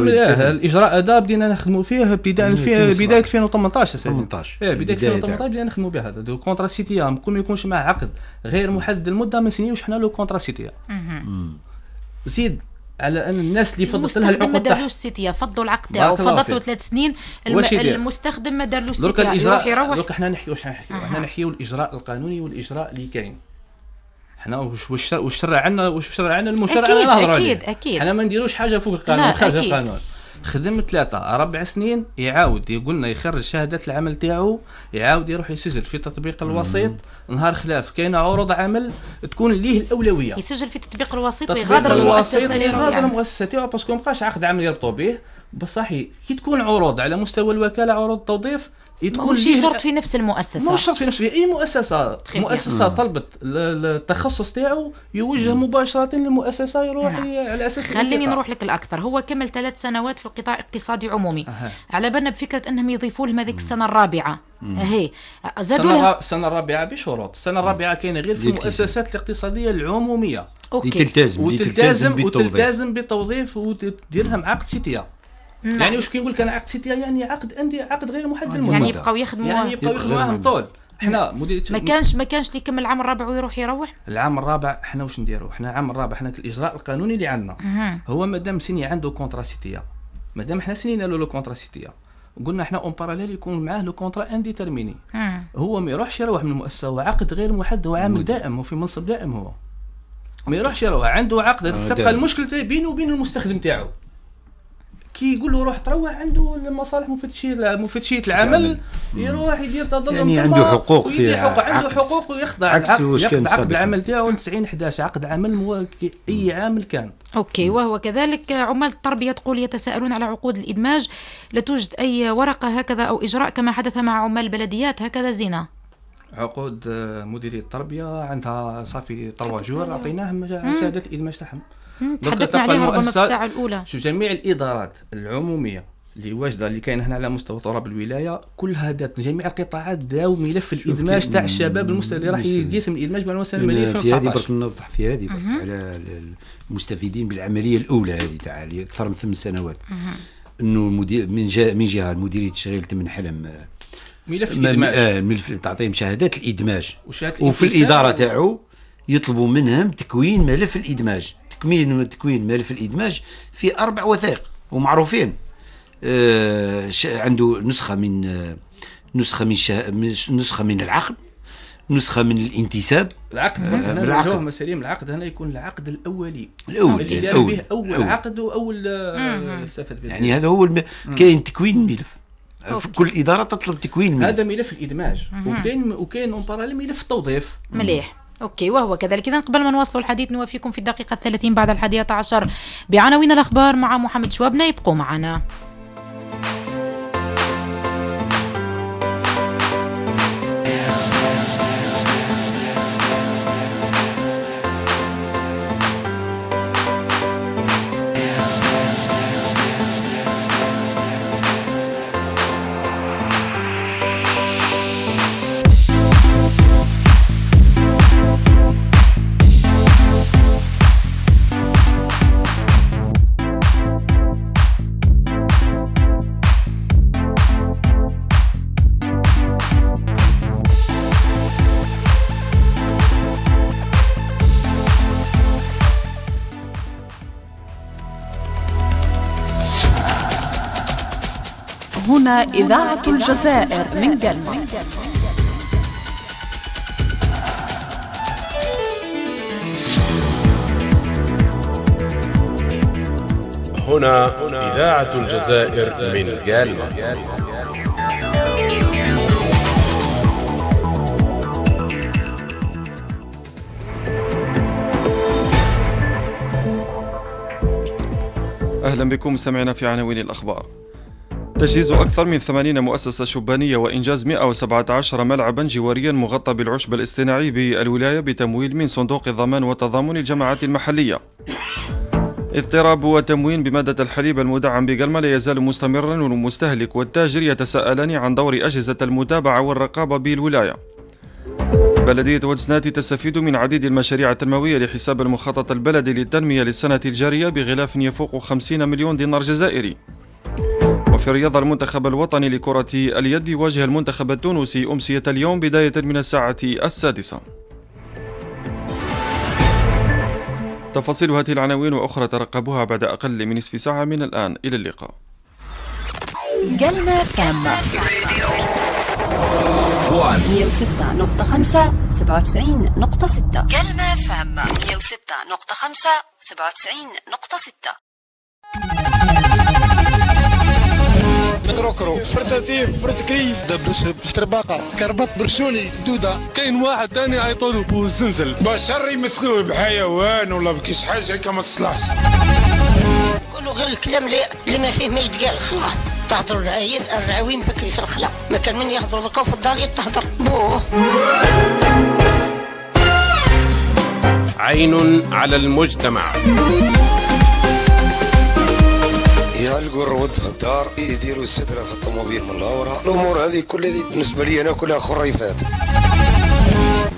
الاجراء هذا بدينا نخدموا فيه ابتداء بدايه 2018 18 ايه بدايه 2018 بدينا نخدموا به هذا كونترا سيتيا كون ما يكونش مع عقد غير محدد المده ما نسنيوش حنا لو كونترا سيتيا زيد على ان الناس اللي فضت لها العقود ما دارلوش السيتيا فضوا العقد تاعو فضت له ثلاث سنين الم... المستخدم ما دارلوش السيتيا درك يعني الاجراء يروح دروك حنا نحكيو واش نحكيو حنا نحكيو الاجراء القانوني والاجراء اللي كاين حنا واش واش شرع عندنا واش شرع عندنا المشرع اكيد اكيد اكيد حنا ما نديروش حاجه فوق القانون خارج القانون خدم ثلاثة أربع سنين يعاود يقولنا يخرج شهادة العمل تاعو يعاود يروح يسجل في تطبيق الوسيط نهار خلاف كاينة عروض عمل تكون ليه الأولوية يسجل في تطبيق الوسيط ويغادر المؤسسة يغادر المؤسسة يعني. تاعو باسكو مابقاش عقد عمل يربطو به بصح كي تكون عروض على مستوى الوكالة عروض توظيف تكون ماشي شرط في نفس المؤسسه مش شرط في نفس في اي مؤسسه مؤسسه طلبت التخصص تاعو يوجه مباشره للمؤسسه يروح على نعم. اساس خليني نروح لك الاكثر هو كمل ثلاث سنوات في القطاع الاقتصادي عمومي أه. على بالنا بفكره انهم يضيفوا لهم هذيك السنه الرابعه هي زادوا لها السنه الرابعه بشروط السنه الرابعه كاينه غير في المؤسسات الاقتصاديه العموميه اوكي تلتزم وتلتزم وتلتزم بتوظيف وتدير لهم عقد سيتيه مم. نعم. يعني واش كيقول لك انا عقد سيتي يعني عقد عندي عقد غير محدد المده يعني يبقاو يخدموا يعني يبقاو يخدموه طول حنا مدير ما كانش ما كانش اللي يكمل العام الرابع ويروح يروح العام الرابع حنا واش نديروا حنا العام الرابع حنا الاجراء القانوني اللي عندنا هو مادام سيني عنده كونترا سيتي مادام حنا سنينا له لو كونترا سيتي قلنا حنا اون باراليل يكون معاه لو كونترا ديترميني هو ما يروحش يروح من المؤسسه هو عقد غير محدد هو عامل دائم وفي منصب دائم هو ما يروحش يروح عنده عقد آه، تبقى المشكله بينه وبين المستخدم تاعو كي يقول له روح تروح عنده المصالح مفتشيه مفتشيه العمل يروح يدير تظلم يعني عنده حقوق في حقوق عنده حقوق ويخضع عكس واش كان عقد العمل تاعو 90 11 عقد عمل اي عامل كان اوكي وهو كذلك عمال التربيه تقول يتساءلون على عقود الادماج لا توجد اي ورقه هكذا او اجراء كما حدث مع عمال البلديات هكذا زينه عقود آه، مديريه التربيه عندها صافي جور اعطيناهم شهاده الادماج تاعهم تحدثنا عليها ربما في الساعه الاولى شوف جميع الادارات العموميه اللي واجده اللي كاين هنا على مستوى تراب الولايه كلها دات جميع القطاعات داو ملف الادماج تاع الشباب المستوى اللي راح يقسم الادماج مع المؤسسه الماليه 2019 في هذه برك نوضح في هذه برك على المستفيدين بالعمليه الاولى هذه تاع اكثر من ثمان سنوات انه المدير من جهه من جهه مديريه التشغيل تمن حلم آه، ملف الادماج آه ملف تعطيهم شهادات الادماج وفي الاداره تاعو يطلبوا منهم تكوين ملف الادماج تكوين وتكوين ملف الادماج في اربع وثائق ومعروفين آه عنده نسخه من آه، نسخه من شه... نسخه من العقد نسخه من الانتساب العقد آه العقد مساليم العقد هنا يكون العقد الاولي الاولي اللي دار به اول, أول عقد واول آه، استفاد به يعني هذا هو الم... كاين تكوين ملف في كل اداره تطلب تكوين ملف هذا ملف الادماج وكاين وكاين اون ملف التوظيف مليح اوكي وهو كذلك اذا قبل ما نواصل الحديث نوافيكم في الدقيقه الثلاثين بعد الحادية عشر بعناوين الاخبار مع محمد شواب نايبقوا معنا إذاعة الجزائر من جلمة هنا إذاعة الجزائر من جلمة أهلا بكم مستمعينا في عناوين الأخبار تجهيز أكثر من 80 مؤسسة شبانية وإنجاز 117 ملعبا جواريا مغطى بالعشب الاصطناعي بالولاية بتمويل من صندوق الضمان وتضامن الجماعات المحلية اضطراب وتموين بمادة الحليب المدعم بقلمة لا يزال مستمرا والمستهلك والتاجر يتساءلان عن دور أجهزة المتابعة والرقابة بالولاية بلدية واتسناتي تستفيد من عديد المشاريع التنموية لحساب المخطط البلدي للتنمية للسنة الجارية بغلاف يفوق 50 مليون دينار جزائري وفي رياضة المنتخب الوطني لكرة اليد يواجه المنتخب التونسي أمسية اليوم بداية من الساعة السادسة تفاصيل هذه العناوين وأخرى ترقبوها بعد أقل من نصف ساعة من الآن إلى اللقاء كلمة كم 106.5 97.6 قلنا فم 106.5 97.6 متروكرو فرتاتيف برتكري دبلشب ترباقه كربط برشوني دوده كاين واحد ثاني يعيطوا له بوزنزل بشر يمثلوه بحيوان ولا بكيش حاجه كما ما تصلحش كله غير الكلام اللي ما فيه ما يتقال خلاص تهضر العايد الرعاوين بكري في الخلا ما كان من يهضر دوكا في الدار يتهضر بوه عين على المجتمع يعلقوا الروض في الدار يديروا السدره في الطوموبيل من الورا الامور هذه كلها بالنسبه لي انا كلها خريفات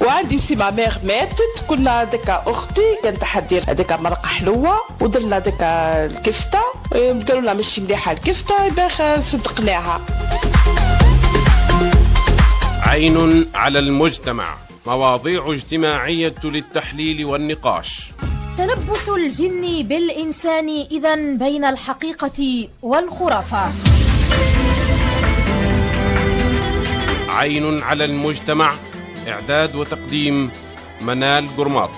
وعندي في ما ميغ ماتت كنا هذاك اختي كانت حدير هذاك مرقه حلوه ودرنا هذاك الكفته قالوا لنا ماشي مليحه الكفته باخ صدقناها عين على المجتمع مواضيع اجتماعيه للتحليل والنقاش تلبس الجن بالإنسان إذا بين الحقيقة والخرافة عين على المجتمع إعداد وتقديم منال قرماط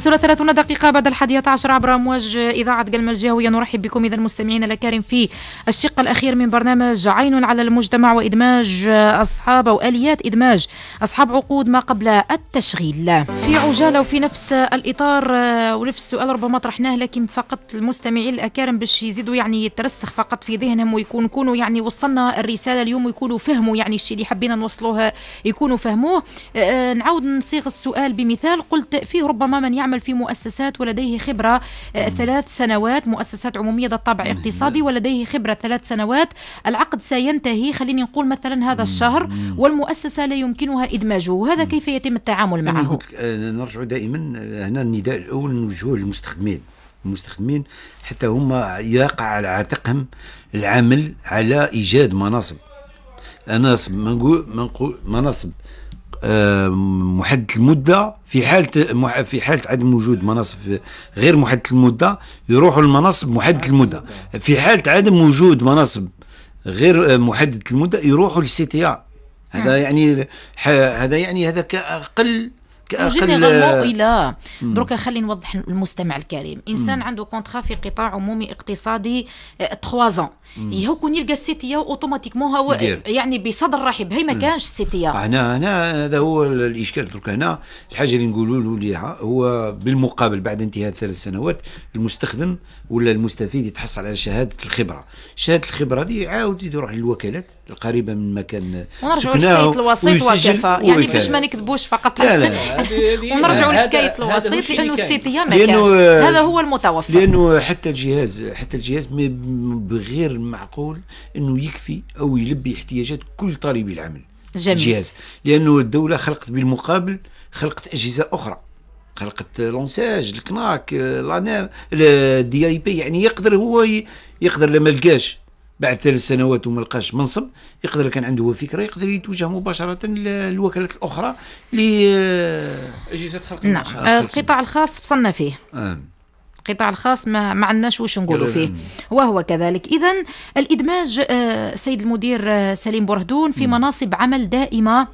خمسة وثلاثون دقيقة بعد الحادية عشر عبر أمواج إذاعة قلم الجهوية نرحب بكم إذا المستمعين الأكارم في الشق الأخير من برنامج عين على المجتمع وإدماج أصحاب وآليات إدماج أصحاب عقود ما قبل التشغيل في عجالة وفي نفس الإطار آه، ونفس السؤال ربما طرحناه لكن فقط المستمعين الأكارم باش يزيدوا يعني يترسخ فقط في ذهنهم ويكون كونوا يعني وصلنا الرسالة اليوم ويكونوا فهموا يعني الشيء اللي حبينا نوصلوها يكونوا فهموه آه، آه، نعاود نصيغ السؤال بمثال قلت فيه ربما من يعمل يعمل في مؤسسات ولديه خبرة آه، ثلاث سنوات مؤسسات عمومية ذات طابع اقتصادي ولديه خبرة ثلاث سنوات العقد سينتهي خليني نقول مثلا هذا الشهر والمؤسسة لا يمكنها إدماجه وهذا كيف يتم التعامل معه آه، نرجع دائما آه، هنا النداء الأول نوجهه للمستخدمين المستخدمين حتى هم يقع على عاتقهم العمل على إيجاد مناصب مناصب ما نقول مناصب محدد المده في حاله في حاله عدم وجود مناصب غير محدده المده يروحوا للمناصب محدده المده في حاله عدم وجود مناصب غير محدده المده يروحوا للسي تي هذا نعم. يعني هذا يعني هذا كاقل كاقل الى دروكا خلي نوضح المستمع الكريم انسان عنده كونترا في قطاع عمومي اقتصادي 3 آه، زون هو كون يلقى السيتيا اوتوماتيكمون هو يعني بصدر رحب هي ما كانش السيتيا هنا هنا هذا هو الاشكال درك هنا الحاجه اللي نقولوا له ليها هو بالمقابل بعد انتهاء ثلاث سنوات المستخدم ولا المستفيد يتحصل على شهاده الخبره شهاده الخبره دي عاود يروح للوكالات القريبه من مكان لحكايه الوسيط وكفى يعني باش ما نكذبوش فقط لا لا ونرجعوا لحكايه الوسيط لانه السيتيا ما كانش هذا هو المتوفر لانه حتى الجهاز حتى الجهاز بغير المعقول انه يكفي او يلبي احتياجات كل طالب العمل جميل. الجهاز لانه الدوله خلقت بالمقابل خلقت اجهزه اخرى خلقت لونساج الكناك الدي اي بي يعني يقدر هو يقدر لما لقاش بعد ثلاث سنوات وما لقاش منصب يقدر كان عنده فكره يقدر يتوجه مباشره للوكالات الاخرى ل اجهزه خلق نعم القطاع الخاص فصلنا فيه آه. القطاع الخاص ما, ما عندناش واش نقولوا فيه وهو كذلك إذا الإدماج السيد آه، المدير آه، سليم برهدون في مناصب عمل دائمة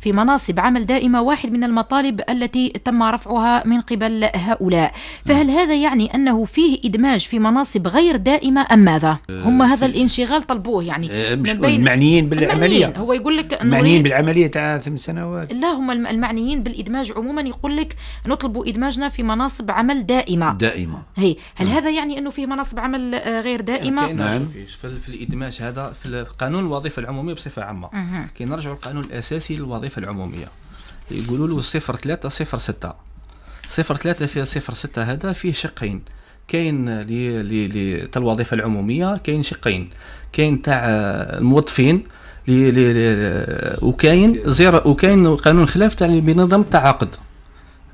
في مناصب عمل دائمة واحد من المطالب التي تم رفعها من قبل هؤلاء فهل هذا يعني أنه فيه إدماج في مناصب غير دائمة أم ماذا؟ آه، هم هذا الانشغال طلبوه يعني آه، مش المعنيين بالعملية المعنيين هو يقول لك المعنيين بالعملية تاع ثمان سنوات لا هم المعنيين بالإدماج عموما يقول لك نطلب إدماجنا في مناصب عمل دائمة دائمة هي هل م. نعم. هذا يعني أنه فيه مناصب عمل آه، غير دائمة؟ نعم في الإدماج هذا في قانون الوظيفة العمومية بصفة عامة كي نرجعوا القانون الأساسي تسجيل الوظيفة العمومية يقولوا له صفر ثلاثة صفر ستة صفر ثلاثة فيها صفر ستة هذا فيه شقين كاين لي لي لي تاع الوظيفه العموميه كاين شقين كاين تاع الموظفين لي لي وكاين زير وكاين قانون خلاف تاع بنظام التعاقد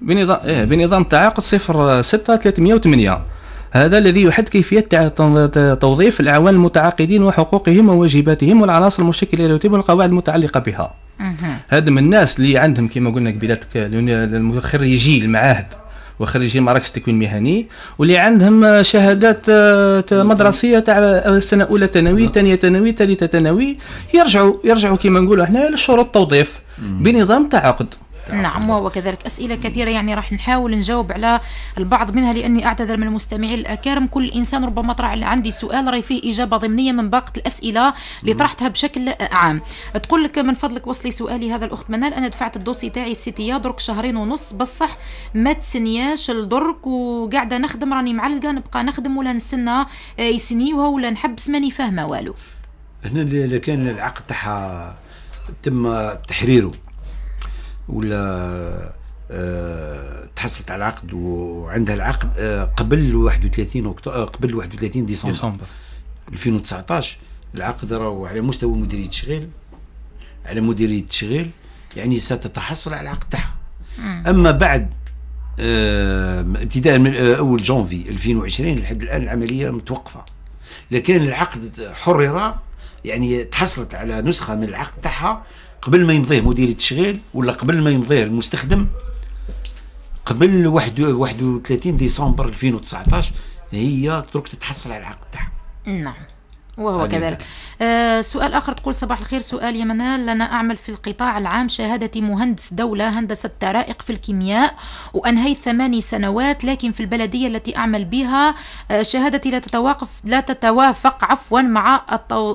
بنظام ايه بنظام التعاقد صفر ستة ثلاثمية وثمانية هذا الذي يحد كيفية توظيف الأعوان المتعاقدين وحقوقهم وواجباتهم والعناصر المشكلة التي القواعد المتعلقة بها هذا من الناس اللي عندهم كما قلنا قبيلات خريجي المعاهد وخريجي مراكز التكوين المهني واللي عندهم شهادات آه، مدرسيه تاع السنه آه، اولى ثانوي ثانيه ثانوي ثالثه ثانوي يرجعوا يرجعوا كما نقولوا احنا لشروط التوظيف بنظام تعاقد تعرف نعم وكذلك أسئلة كثيرة يعني راح نحاول نجاوب على البعض منها لأني أعتذر من المستمعين الأكارم كل إنسان ربما طرح عندي سؤال راي فيه إجابة ضمنية من باقة الأسئلة اللي طرحتها بشكل عام تقول لك من فضلك وصلي سؤالي هذا الأخت منال أنا دفعت الدوسي تاعي الستية درك شهرين ونص بصح ما تسنياش الدرك وقاعدة نخدم راني معلقة نبقى نخدم ولا نستنى آه، يسنيوها ولا نحبس ماني فاهمة والو هنا اللي كان العقد تاعها تم تحريره ولا آه، تحصلت على عقد وعندها العقد قبل 31 أه قبل 31 آه، ديسمبر ديسمبر 2019 العقد راهو على مستوى مديريه التشغيل على مديريه التشغيل يعني ستتحصل على العقد تاعها اما بعد آه، ابتداء من اول جانفي 2020 لحد الان العمليه متوقفه لكن العقد حرر يعني تحصلت على نسخه من العقد تاعها قبل ما يمضيه مدير التشغيل ولا قبل ما يمضيه المستخدم قبل 31 ديسمبر 2019 هي درك تتحصل على العقد تاعها نعم وهو كذلك آه سؤال آخر تقول صباح الخير سؤال يا منال أنا أعمل في القطاع العام شهادتي مهندس دولة هندسة طرائق في الكيمياء وأنهيت ثماني سنوات لكن في البلدية التي أعمل بها آه شهادتي لا تتوافق لا تتوافق عفوا مع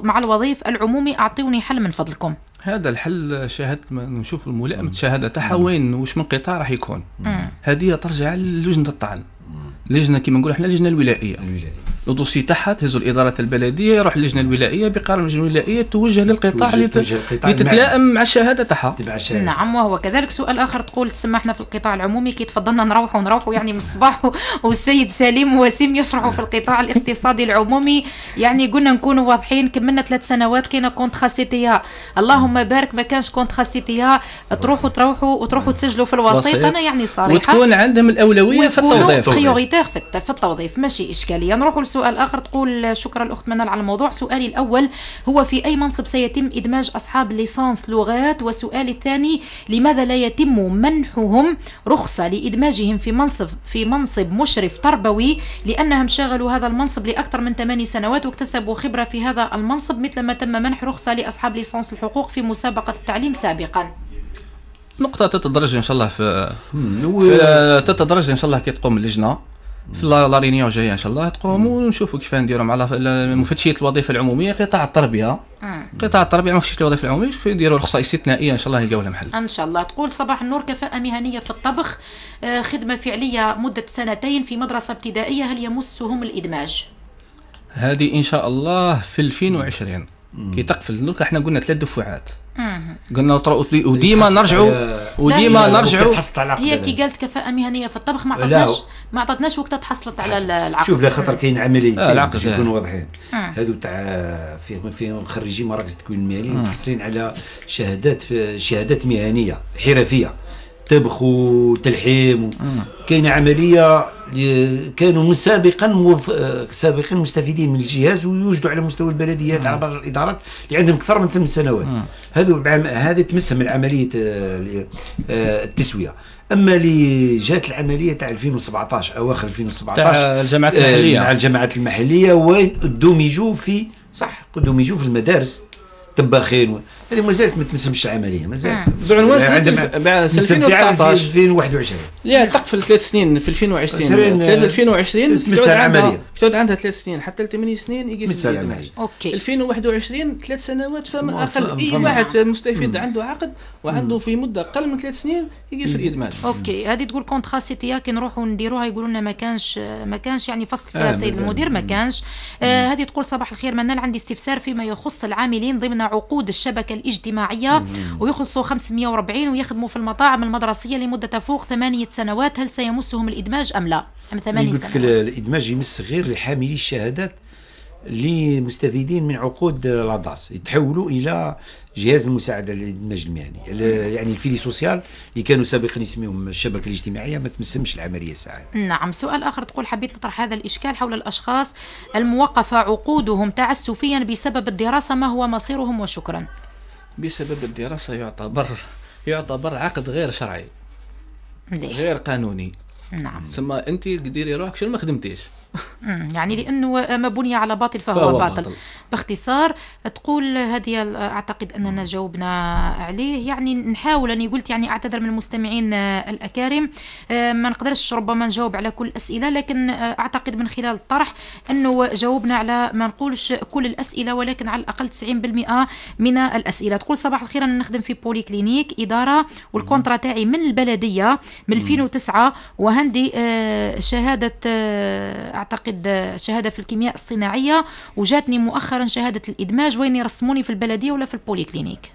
مع الوظيف العمومي أعطوني حل من فضلكم هذا الحل شاهد نشوف ملائمه الشهاده تاعها وين واش من قطاع راح يكون هذه ترجع للجنه الطعن لجنه كما نقولوا احنا اللجنه الولائيه, الولائية. الدوسي تاعها تهزو الاداره البلديه يروح اللجنه الولائيه بقرار اللجنه الولائيه توجه للقطاع لتتلائم مع الشهاده تاعها نعم وهو كذلك سؤال اخر تقول تسمحنا في القطاع العمومي كي تفضلنا نروحوا نروحوا يعني من الصباح والسيد سليم وسيم يشرحوا في القطاع الاقتصادي العمومي يعني قلنا نكونوا واضحين كملنا ثلاث سنوات كاينه كونت خاصيتها اللهم بارك ما كانش كونت خاصيتها تروحوا تروحوا وتروحوا تسجلوا في الوسيط انا يعني صريحه وتكون عندهم الاولويه في التوظيف في التوظيف ماشي اشكاليه نروحوا سؤال اخر تقول شكرا الاخت منال على الموضوع سؤالي الاول هو في اي منصب سيتم ادماج اصحاب ليسانس لغات وسؤالي الثاني لماذا لا يتم منحهم رخصه لادماجهم في منصب في منصب مشرف تربوي لانهم شغلوا هذا المنصب لاكثر من ثماني سنوات واكتسبوا خبره في هذا المنصب مثل ما تم منح رخصه لاصحاب ليسانس الحقوق في مسابقه التعليم سابقا نقطة تتدرج إن شاء الله في, في تتدرج إن شاء الله كي تقوم اللجنة في لا رينيون جايه ان شاء الله تقوم ونشوفوا كيف نديروا مع مفتشيه الوظيفه العموميه قطاع التربيه قطاع التربيه مفتشيه الوظيفه العموميه كيف نديروا رخصه استثنائيه ان شاء الله يلقاو لها محل ان شاء الله تقول صباح النور كفاءه مهنيه في الطبخ آه، خدمه فعليه مده سنتين في مدرسه ابتدائيه هل يمسهم الادماج هذه ان شاء الله في 2020 كي تقفل درك احنا قلنا ثلاث دفعات قلنا وديما نرجعوا وديما نرجعوا هي يعني. كي قالت كفاءه مهنيه في الطبخ ما عطاتناش ما عطاتناش وقتها تحصلت على العقد شوف لا خاطر كاين عمليتين العقد باش نكونوا واضحين هادو تاع فيهم فيهم خريجين مراكز التكوين المهني محصلين على شهادات شهادات مهنيه حرفيه طبخ وتلحيم آه. كاين عمليه كانوا من سابقا موظ... آه، سابقا مستفيدين من الجهاز ويوجدوا على مستوى البلديات على آه. بعض الادارات اللي عندهم اكثر من ثمان سنوات هذو بعم... هذه تمسهم العمليه التسويه اما اللي جات العمليه تاع 2017 اواخر 2017 تاع الجامعات المحليه مع الجامعات المحليه يجوا في صح يجوا في المدارس طباخين هذه مازالت ما تمسمش العمليه مازال بعنوان سنه 2019 2021 لا تقفل ثلاث سنين في 2020 2020 تمثل العمليه تقعد عندها ثلاث سنين حتى لثمان سنين يجي سنين اوكي 2021 ثلاث سنوات فما اقل اي واحد مستفيد عنده عقد وعنده في مده اقل من ثلاث سنين يجي في الادماج اوكي هذه تقول كونترا سيتيا كي نروحوا نديروها يقولوا لنا ما كانش ما كانش يعني فصل فيها آه، السيد المدير ما كانش آه، هذه تقول صباح الخير منال عندي استفسار فيما يخص العاملين ضمن عقود الشبكه الاجتماعية ويخلصوا 540 ويخدموا في المطاعم المدرسية لمدة فوق ثمانية سنوات هل سيمسهم الإدماج أم لا؟ أم ثمانية سنوات الإدماج يمس غير لحاملي الشهادات اللي مستفيدين من عقود لاداس يتحولوا الى جهاز المساعده للادماج المهني يعني الفيلي سوسيال اللي كانوا سابقا يسميهم الشبكه الاجتماعيه ما تمسهمش العمليه الساعه نعم سؤال اخر تقول حبيت نطرح هذا الاشكال حول الاشخاص الموقفه عقودهم تعسفيا بسبب الدراسه ما هو مصيرهم وشكرا. بسبب الدراسة يعتبر يعتبر عقد غير شرعي غير قانوني نعم تسمى انت ديري روحك شنو ما خدمتيش يعني لانه ما بني على باطل فهو, فهو باطل. باطل باختصار تقول هذه اعتقد اننا جاوبنا عليه يعني نحاول اني قلت يعني اعتذر من المستمعين آه، الاكارم آه، ما نقدرش ربما نجاوب على كل الاسئله لكن آه، اعتقد من خلال الطرح انه جاوبنا على ما نقولش كل الاسئله ولكن على الاقل 90% من الاسئله تقول صباح الخير انا نخدم في بولي كلينيك اداره والكونترا تاعي من البلديه من 2009 وعندي شهاده اعتقد آه، شهاده في الكيمياء الصناعيه وجاتني مؤخرا شهاده الادماج وين يرسموني في البلديه ولا في البوليكلينيك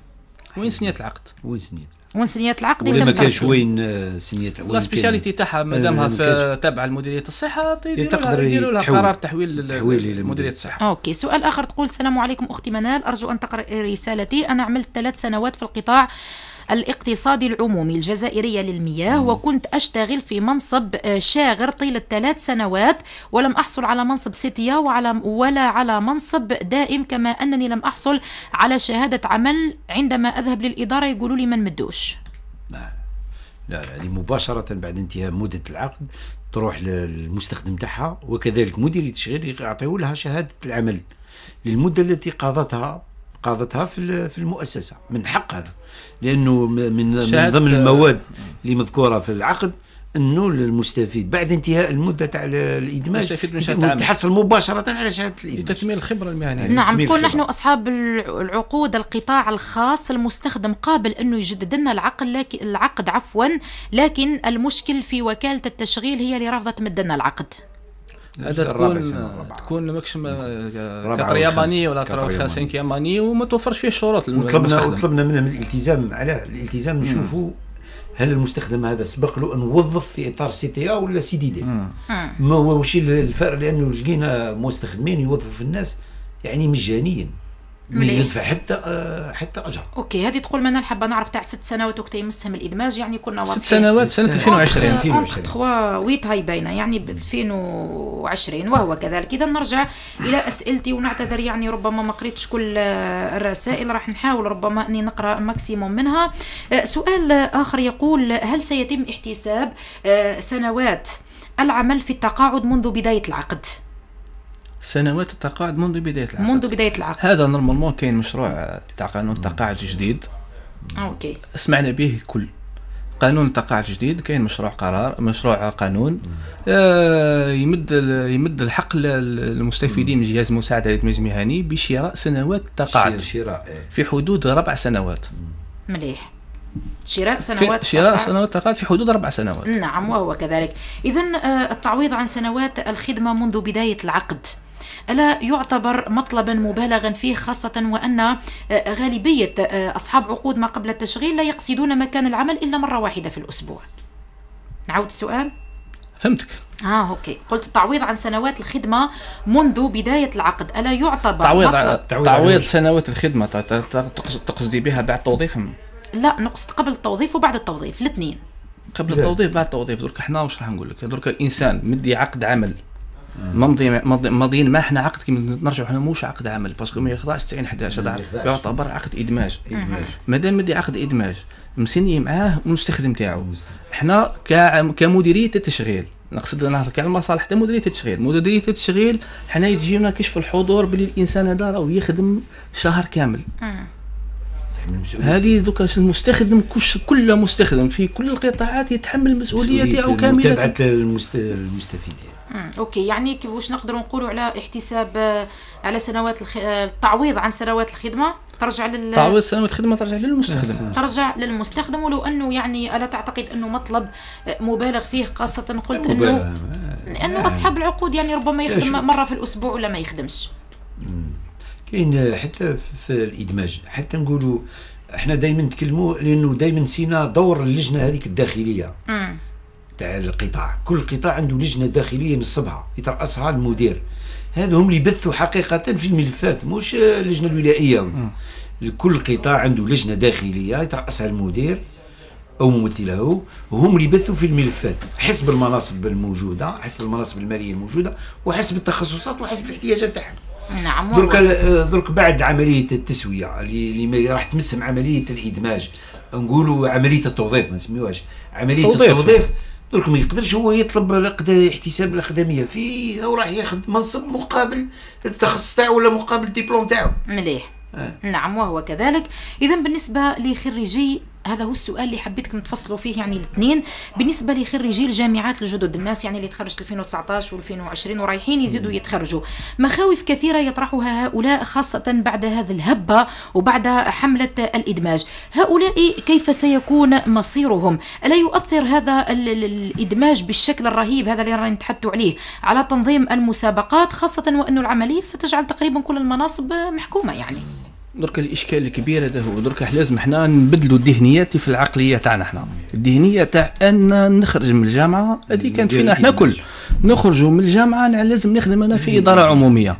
وين سنيات العقد وين سنيات وين سنيات العقد ولا ما كانش وين آه، سنيات العقد لا سبيشاليتي تاعها آه، مادامها تابعه لمديريه الصحه يديروا لها قرار تحويل لمديريه الصحه اوكي سؤال اخر تقول السلام عليكم اختي منال ارجو ان تقرا رسالتي انا عملت ثلاث سنوات في القطاع الاقتصاد العمومي الجزائرية للمياه وكنت أشتغل في منصب آه، شاغر طيلة ثلاث سنوات ولم أحصل على منصب ستيا وعلى ولا على منصب دائم كما أنني لم أحصل على شهادة عمل عندما أذهب للإدارة يقولوا لي ما نمدوش لا لا هذه يعني مباشرة بعد انتهاء مدة العقد تروح للمستخدم تاعها وكذلك مدير التشغيل يعطيو لها شهادة العمل للمدة التي قاضتها قاضتها في المؤسسة من حق هذا لانه من, من ضمن آه، المواد اللي مذكوره في العقد انه المستفيد بعد انتهاء المده تاع الادماج يستفيد من شهاده تحصل مباشره على شهاده الادماج لتثمين الخبره المهنيه نعم نقول نعم، نحن اصحاب العقود القطاع الخاص المستخدم قابل انه يجدد لنا العقد لكن العقد عفوا لكن المشكل في وكاله التشغيل هي اللي رفضت تمد لنا العقد هذا تكون تكون ماكشم كاتر ياباني ولا كاتر خاسين ياباني وما توفرش فيه شروط وطلبنا وطلبنا منهم الالتزام علاه الالتزام نشوفوا هل المستخدم هذا سبق له نوظف في اطار سي تي ا إيه ولا سي دي دي ما هو وش الفرق لانه لقينا مستخدمين يوظفوا في الناس يعني مجانيا من ندفع حتى حتى اجر اوكي هذه تقول انا نحب نعرف تاع ست سنوات وقت يمسهم الادماج يعني كنا واضحين ست سنوات سنه 2020 2020 تخوا ويت هاي باينه يعني ب 2020 وهو كذلك اذا نرجع الى اسئلتي ونعتذر يعني ربما ما قريتش كل آه، الرسائل راح نحاول ربما اني نقرا ماكسيموم منها آه، سؤال اخر يقول هل سيتم احتساب آه، سنوات العمل في التقاعد منذ بدايه العقد سنوات التقاعد منذ بدايه العقد منذ بدايه العقد هذا نورمالمون كاين مشروع تاع قانون التقاعد الجديد اوكي سمعنا به كل قانون التقاعد الجديد كاين مشروع قرار مشروع قانون آه يمد يمد الحق للمستفيدين من جهاز مساعده للتميز المهني بشراء سنوات التقاعد شراء إيه. في حدود ربع سنوات مليح شراء سنوات شراء سنوات التقاعد في حدود اربع سنوات نعم وهو كذلك اذا آه، التعويض عن سنوات الخدمه منذ بدايه العقد ألا يعتبر مطلبا مبالغا فيه خاصة وأن آه، غالبية آه، أصحاب عقود ما قبل التشغيل لا يقصدون مكان العمل إلا مرة واحدة في الأسبوع نعود السؤال فهمتك اه اوكي قلت التعويض عن سنوات الخدمه منذ بدايه العقد الا يعتبر تعويض تعويض, تعويض سنوات الخدمه تقصدي بها بعد التوظيف لا نقصد قبل التوظيف وبعد التوظيف الاثنين قبل التوظيف بعد التوظيف درك حنا واش راح نقول لك درك الانسان مدي عقد عمل ممضي ماضيين ما احنا عقد كيما نرجعوا احنا موش عقد عمل باسكو ما يخضعش 90 11 يعتبر عقد ادماج ادماج مادام مدي عقد ادماج مسني معاه المستخدم تاعو احنا كمديريه التشغيل نقصد نهضر على المصالح تاع مديريه التشغيل مديريه التشغيل حنا يجيونا كشف الحضور باللي الانسان هذا راه يخدم شهر كامل يعني هذه دوكا المستخدم كل مستخدم في كل القطاعات يتحمل المسؤوليه تاعو كامله متابعه المستفيدين مم. اوكي يعني كيفاش نقدروا نقولوا على احتساب آه، على سنوات الخ... آه، التعويض عن سنوات الخدمه ترجع لل تعويض سنوات الخدمه ترجع للمستخدم ترجع للمستخدم ولو انه يعني الا تعتقد انه مطلب آه، مبالغ فيه خاصه قلت انه لانه لانه اصحاب العقود يعني ربما يخدم مره في الاسبوع ولا ما يخدمش كاين حتى في الادماج حتى نقولوا احنا دائما نتكلموا لانه دائما نسينا دور اللجنه هذيك الداخليه مم. تاع القطاع كل قطاع عنده لجنه داخليه ينصبها يتراسها المدير هذو هم اللي بثوا حقيقه في الملفات مش اللجنه الولائيه كل قطاع عنده لجنه داخليه يتراسها المدير او ممثله هم اللي بثوا في الملفات حسب المناصب الموجوده حسب المناصب الماليه الموجوده وحسب التخصصات وحسب الاحتياجات تاعهم نعم درك آه، درك بعد عمليه التسويه اللي راح تمسهم عمليه الادماج نقولوا عمليه التوظيف ما نسميوهاش عمليه التوظيف درك ما يقدرش هو يطلب احتساب الاقدميه في او راح ياخذ منصب مقابل التخصص تاعو ولا مقابل الدبلوم تاعو مليح آه. نعم وهو كذلك اذا بالنسبه لخريجي هذا هو السؤال اللي حبيتكم تفصلوا فيه يعني الاثنين بالنسبه لخريجي الجامعات الجدد الناس يعني اللي تخرجت 2019 و2020 ورايحين يزيدوا يتخرجوا مخاوف كثيره يطرحها هؤلاء خاصه بعد هذا الهبه وبعد حمله الادماج هؤلاء كيف سيكون مصيرهم الا يؤثر هذا الادماج بالشكل الرهيب هذا اللي راني نتحدثوا عليه على تنظيم المسابقات خاصه وأن العمليه ستجعل تقريبا كل المناصب محكومه يعني درك الاشكال الكبير هذا هو درك لازم حنا نبدلوا الذهنيات في العقليه تاعنا حنا الذهنيه تاع ان نخرج من الجامعه هذه كانت فينا حنا كل نخرجوا من الجامعه لازم نخدم انا في اداره عموميه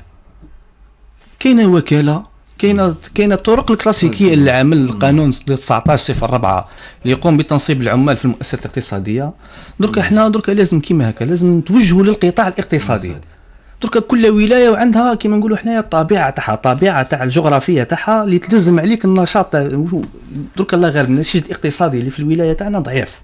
كاينه وكاله كاينه كاينه الطرق الكلاسيكيه طيب. للعمل القانون 19 04 اللي يقوم بتنصيب العمال في المؤسسات الاقتصاديه درك طيب. حنا درك لازم كيما هكا لازم نتوجهوا للقطاع الاقتصادي دركا كل ولايه وعندها كيما نقولوا حنايا الطبيعه تاعها الطبيعه تاع الجغرافيه تاعها اللي تلزم عليك النشاط دركا الله غالب النسيج الاقتصادي اللي في الولايه تاعنا ضعيف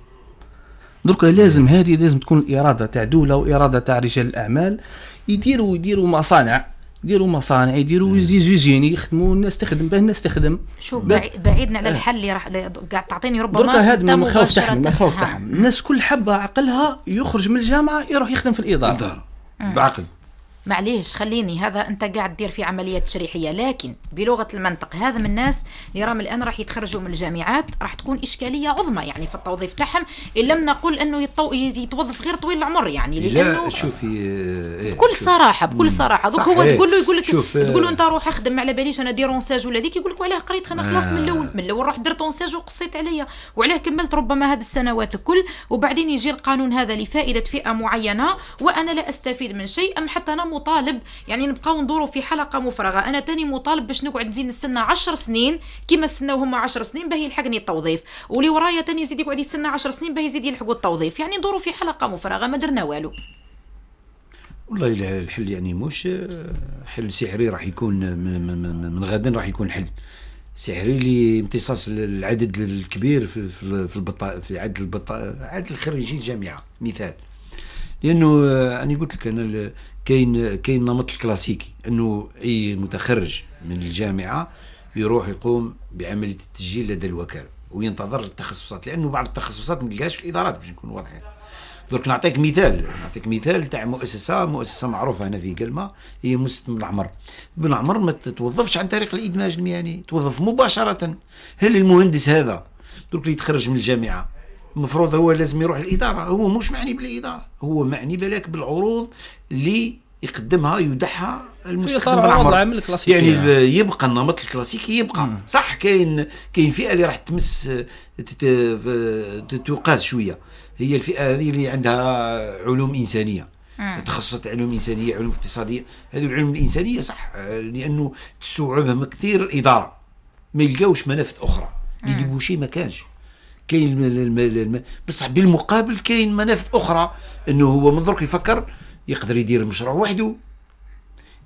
دركا لازم هذه لازم تكون الاراده تاع دوله واراده تاع رجال الاعمال يديروا يديروا مصانع يديروا مصانع يديروا زيزوزين يخدموا الناس تخدم باه الناس تخدم شوف بعيدنا على أه. الحل اللي راح قاعد تعطيني ربما دركا هذا من الخوف تاعهم من الخوف نعم. تاعهم الناس كل حبه عقلها يخرج من الجامعه يروح يخدم في الاداره بعقد معليش خليني هذا انت قاعد دير في عمليه تشريحيه لكن بلغه المنطق هذا من الناس اللي الان راح يتخرجوا من الجامعات راح تكون اشكاليه عظمى يعني في التوظيف تاعهم ان لم نقل انه يتو... يتوظف غير طويل العمر يعني لانه شوفي إيه،, إيه بكل شوف. صراحه بكل صراحه دوك هو إيه تقول له يقول لك تقول له آه. انت روح اخدم على باليش انا دير اونساج ولا ذيك يقول لك وعلاه قريت انا خلاص من الاول آه. من الاول رحت درت اونساج وقصيت عليا وعلاه كملت ربما هذه السنوات الكل وبعدين يجي القانون هذا لفائده فئه معينه وانا لا استفيد من شيء ام حتى انا مطالب يعني نبقاو ندوروا في حلقه مفرغه انا تاني مطالب باش نقعد نزيد نستنى 10 سنين كيما استناو هما 10 سنين باه يلحقني التوظيف واللي ورايا تاني يزيد يقعد يستنى 10 سنين باه يزيد يلحقوا التوظيف يعني ندوروا في حلقه مفرغه ما درنا والو والله الحل يعني مش آه، حل سحري راح يكون من غدا راح يكون حل سحري لامتصاص العدد الكبير في في البطا في عدد البطا عدد الخريجين الجامعه مثال لانه آه، انا قلت لك انا كاين كاين النمط الكلاسيكي انه اي متخرج من الجامعه يروح يقوم بعمليه التسجيل لدى الوكاله وينتظر التخصصات لانه بعض التخصصات ما تلقاهاش في الادارات باش نكون واضحين درك نعطيك مثال نعطيك مثال تاع مؤسسه مؤسسه معروفه هنا في قلمه هي مؤسسه بن عمر بن عمر ما تتوظفش عن طريق الادماج المهني توظف مباشره هل المهندس هذا درك اللي يتخرج من الجامعه المفروض هو لازم يروح للاداره هو مش معني بالاداره هو معني بالك بالعروض اللي يقدمها يدحها المستخدم يعني, يعني يبقى النمط الكلاسيكي يبقى مم. صح كاين كاين فئه اللي راح تمس تقاس شويه هي الفئه هذه اللي عندها علوم انسانيه تخصصت علوم انسانيه علوم اقتصاديه هذه العلوم الانسانيه صح لانه تستوعبهم كثير الاداره ما يلقاوش منافذ اخرى اللي ديبوشي ما كانش كاين بصح بالمقابل كاين منافذ اخرى انه هو من يفكر يقدر يدير مشروع وحده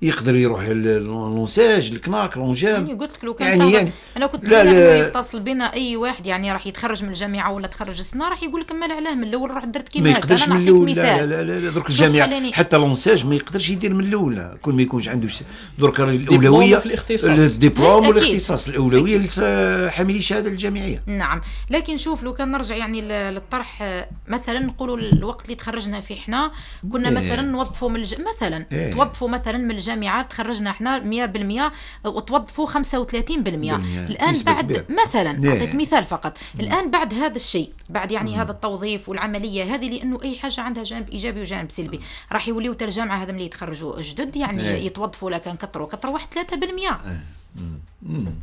يقدر يروح لونساج الكناك لونجام يعني قلت لك لو كان يعني, يعني انا كنت لا لا يتصل بنا اي واحد يعني راح يتخرج من الجامعه ولا تخرج السنه راح يقول لك مال علاه من الاول روح درت كيما ما يقدرش من الاول لا لا لا, لا درك الجامعه حتى لونساج ما يقدرش يدير من الاول كل ما يكونش عنده درك الاولويه الدبلوم والاختصاص الاولويه لحاملي الشهاده الجامعيه نعم لكن شوف لو كان نرجع يعني للطرح مثلا نقولوا الوقت اللي تخرجنا فيه حنا كنا إيه. مثلا نوظفوا من مثلا إيه. توظفوا مثلا من الجامعه الجامعات تخرجنا احنا 100% وتوظفوا 35% الان بعد كبير. مثلا نعم. اعطيك مثال فقط نعم. الان بعد هذا الشيء بعد يعني مم. هذا التوظيف والعمليه هذه لانه اي حاجه عندها جانب ايجابي وجانب سلبي راح يوليو ترى الجامعه هذا ملي يتخرجوا جدد يعني ايه. يتوظفوا لك كثروا كثروا واحد 3% ايه.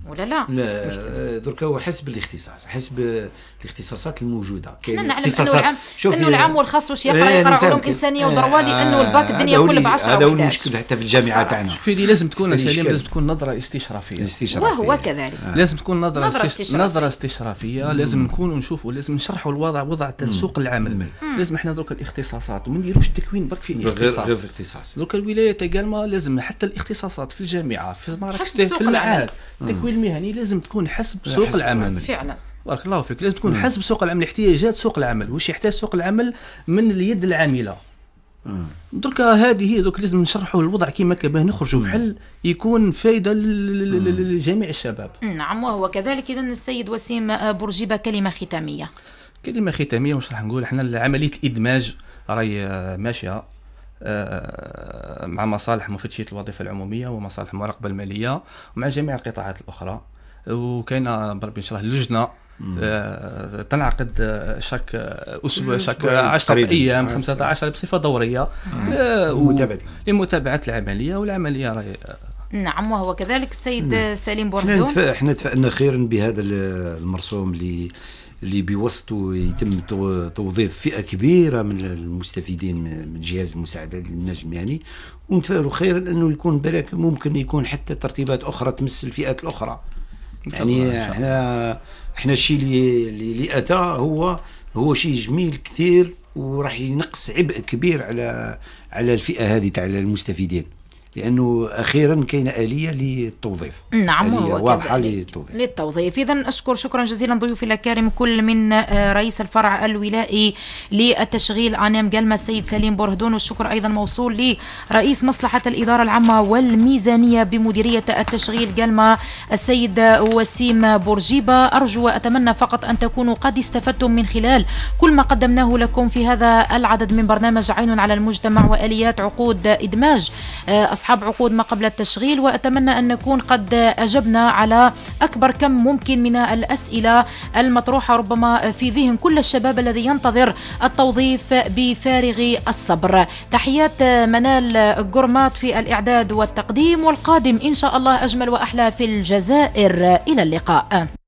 ولا لا؟ لا درك هو حسب الاختصاص حسب الاختصاصات الموجوده كاين اختصاصات انه العام انه العام والخاص واش يقرا إيه، يقرا علوم انسانيه إيه، وضروري لانه آه، الباك الدنيا كل ب 10 هذا هو المشكل حتى في الجامعه تاعنا شوفي دي لازم تكون لازم تكون نظره استشرافيه استشرافيه وهو كذلك آه. لازم تكون نظره نظره استشرافيه لازم نكونوا نشوفوا لازم نشرفوا نشرحوا الوضع وضع سوق العمل لازم احنا دروك الاختصاصات وما نديروش التكوين برك فين الاختصاص دروك الاختصاص دوك الولايات كالما لازم حتى الاختصاصات في الجامعه في المراكز في المعاهد التكوين المهني لازم تكون حسب سوق حسب العمل فعلا بارك الله فيك لازم تكون حسب سوق العمل احتياجات سوق العمل واش يحتاج سوق العمل من اليد العامله درك هذه هي دوك لازم نشرحوا الوضع كيما باه نخرجوا بحل يكون فايده لجميع الشباب نعم وهو كذلك اذا السيد وسيم بورجيبه كلمه ختاميه كلمه ختاميه واش راح نقول احنا عمليه الادماج راهي آه، ماشيه آه، مع مصالح مفتشيه الوظيفه العموميه ومصالح المراقبه الماليه ومع جميع القطاعات الاخرى وكاينه آه، بربي ان شاء الله لجنه تنعقد شاك اسبوع شاك 10 ايام 15 بصفه دوريه لمتابعه العمليه والعمليه راهي نعم وهو كذلك السيد سليم بوردون احنا تفائلنا خيرا بهذا المرسوم اللي اللي بوسطه يتم توظيف فئه كبيره من المستفيدين من جهاز المساعدات يعني ونتفائلوا خيرا انه يكون بالك ممكن يكون حتى ترتيبات اخرى تمس الفئات الاخرى يعني احنا احنا الشيء اللي اللي اتى هو هو شيء جميل كثير وراح ينقص عبء كبير على على الفئه هذه تاع المستفيدين لانه اخيرا كاين اليه للتوظيف نعم واضحه للتوظيف للتوظيف اذا اشكر شكرا جزيلا ضيوفي الكرام كل من آه، رئيس الفرع الولائي للتشغيل انام قلمه السيد سليم برهدون والشكر ايضا موصول لرئيس مصلحه الاداره العامه والميزانيه بمديريه التشغيل قلمه السيد وسيم بورجيبه ارجو واتمنى فقط ان تكونوا قد استفدتم من خلال كل ما قدمناه لكم في هذا العدد من برنامج عين على المجتمع واليات عقود ادماج آه، أصحاب عقود ما قبل التشغيل وأتمنى أن نكون قد أجبنا على أكبر كم ممكن من الأسئلة المطروحة ربما في ذهن كل الشباب الذي ينتظر التوظيف بفارغ الصبر تحيات منال قرمات في الإعداد والتقديم والقادم إن شاء الله أجمل وأحلى في الجزائر إلى اللقاء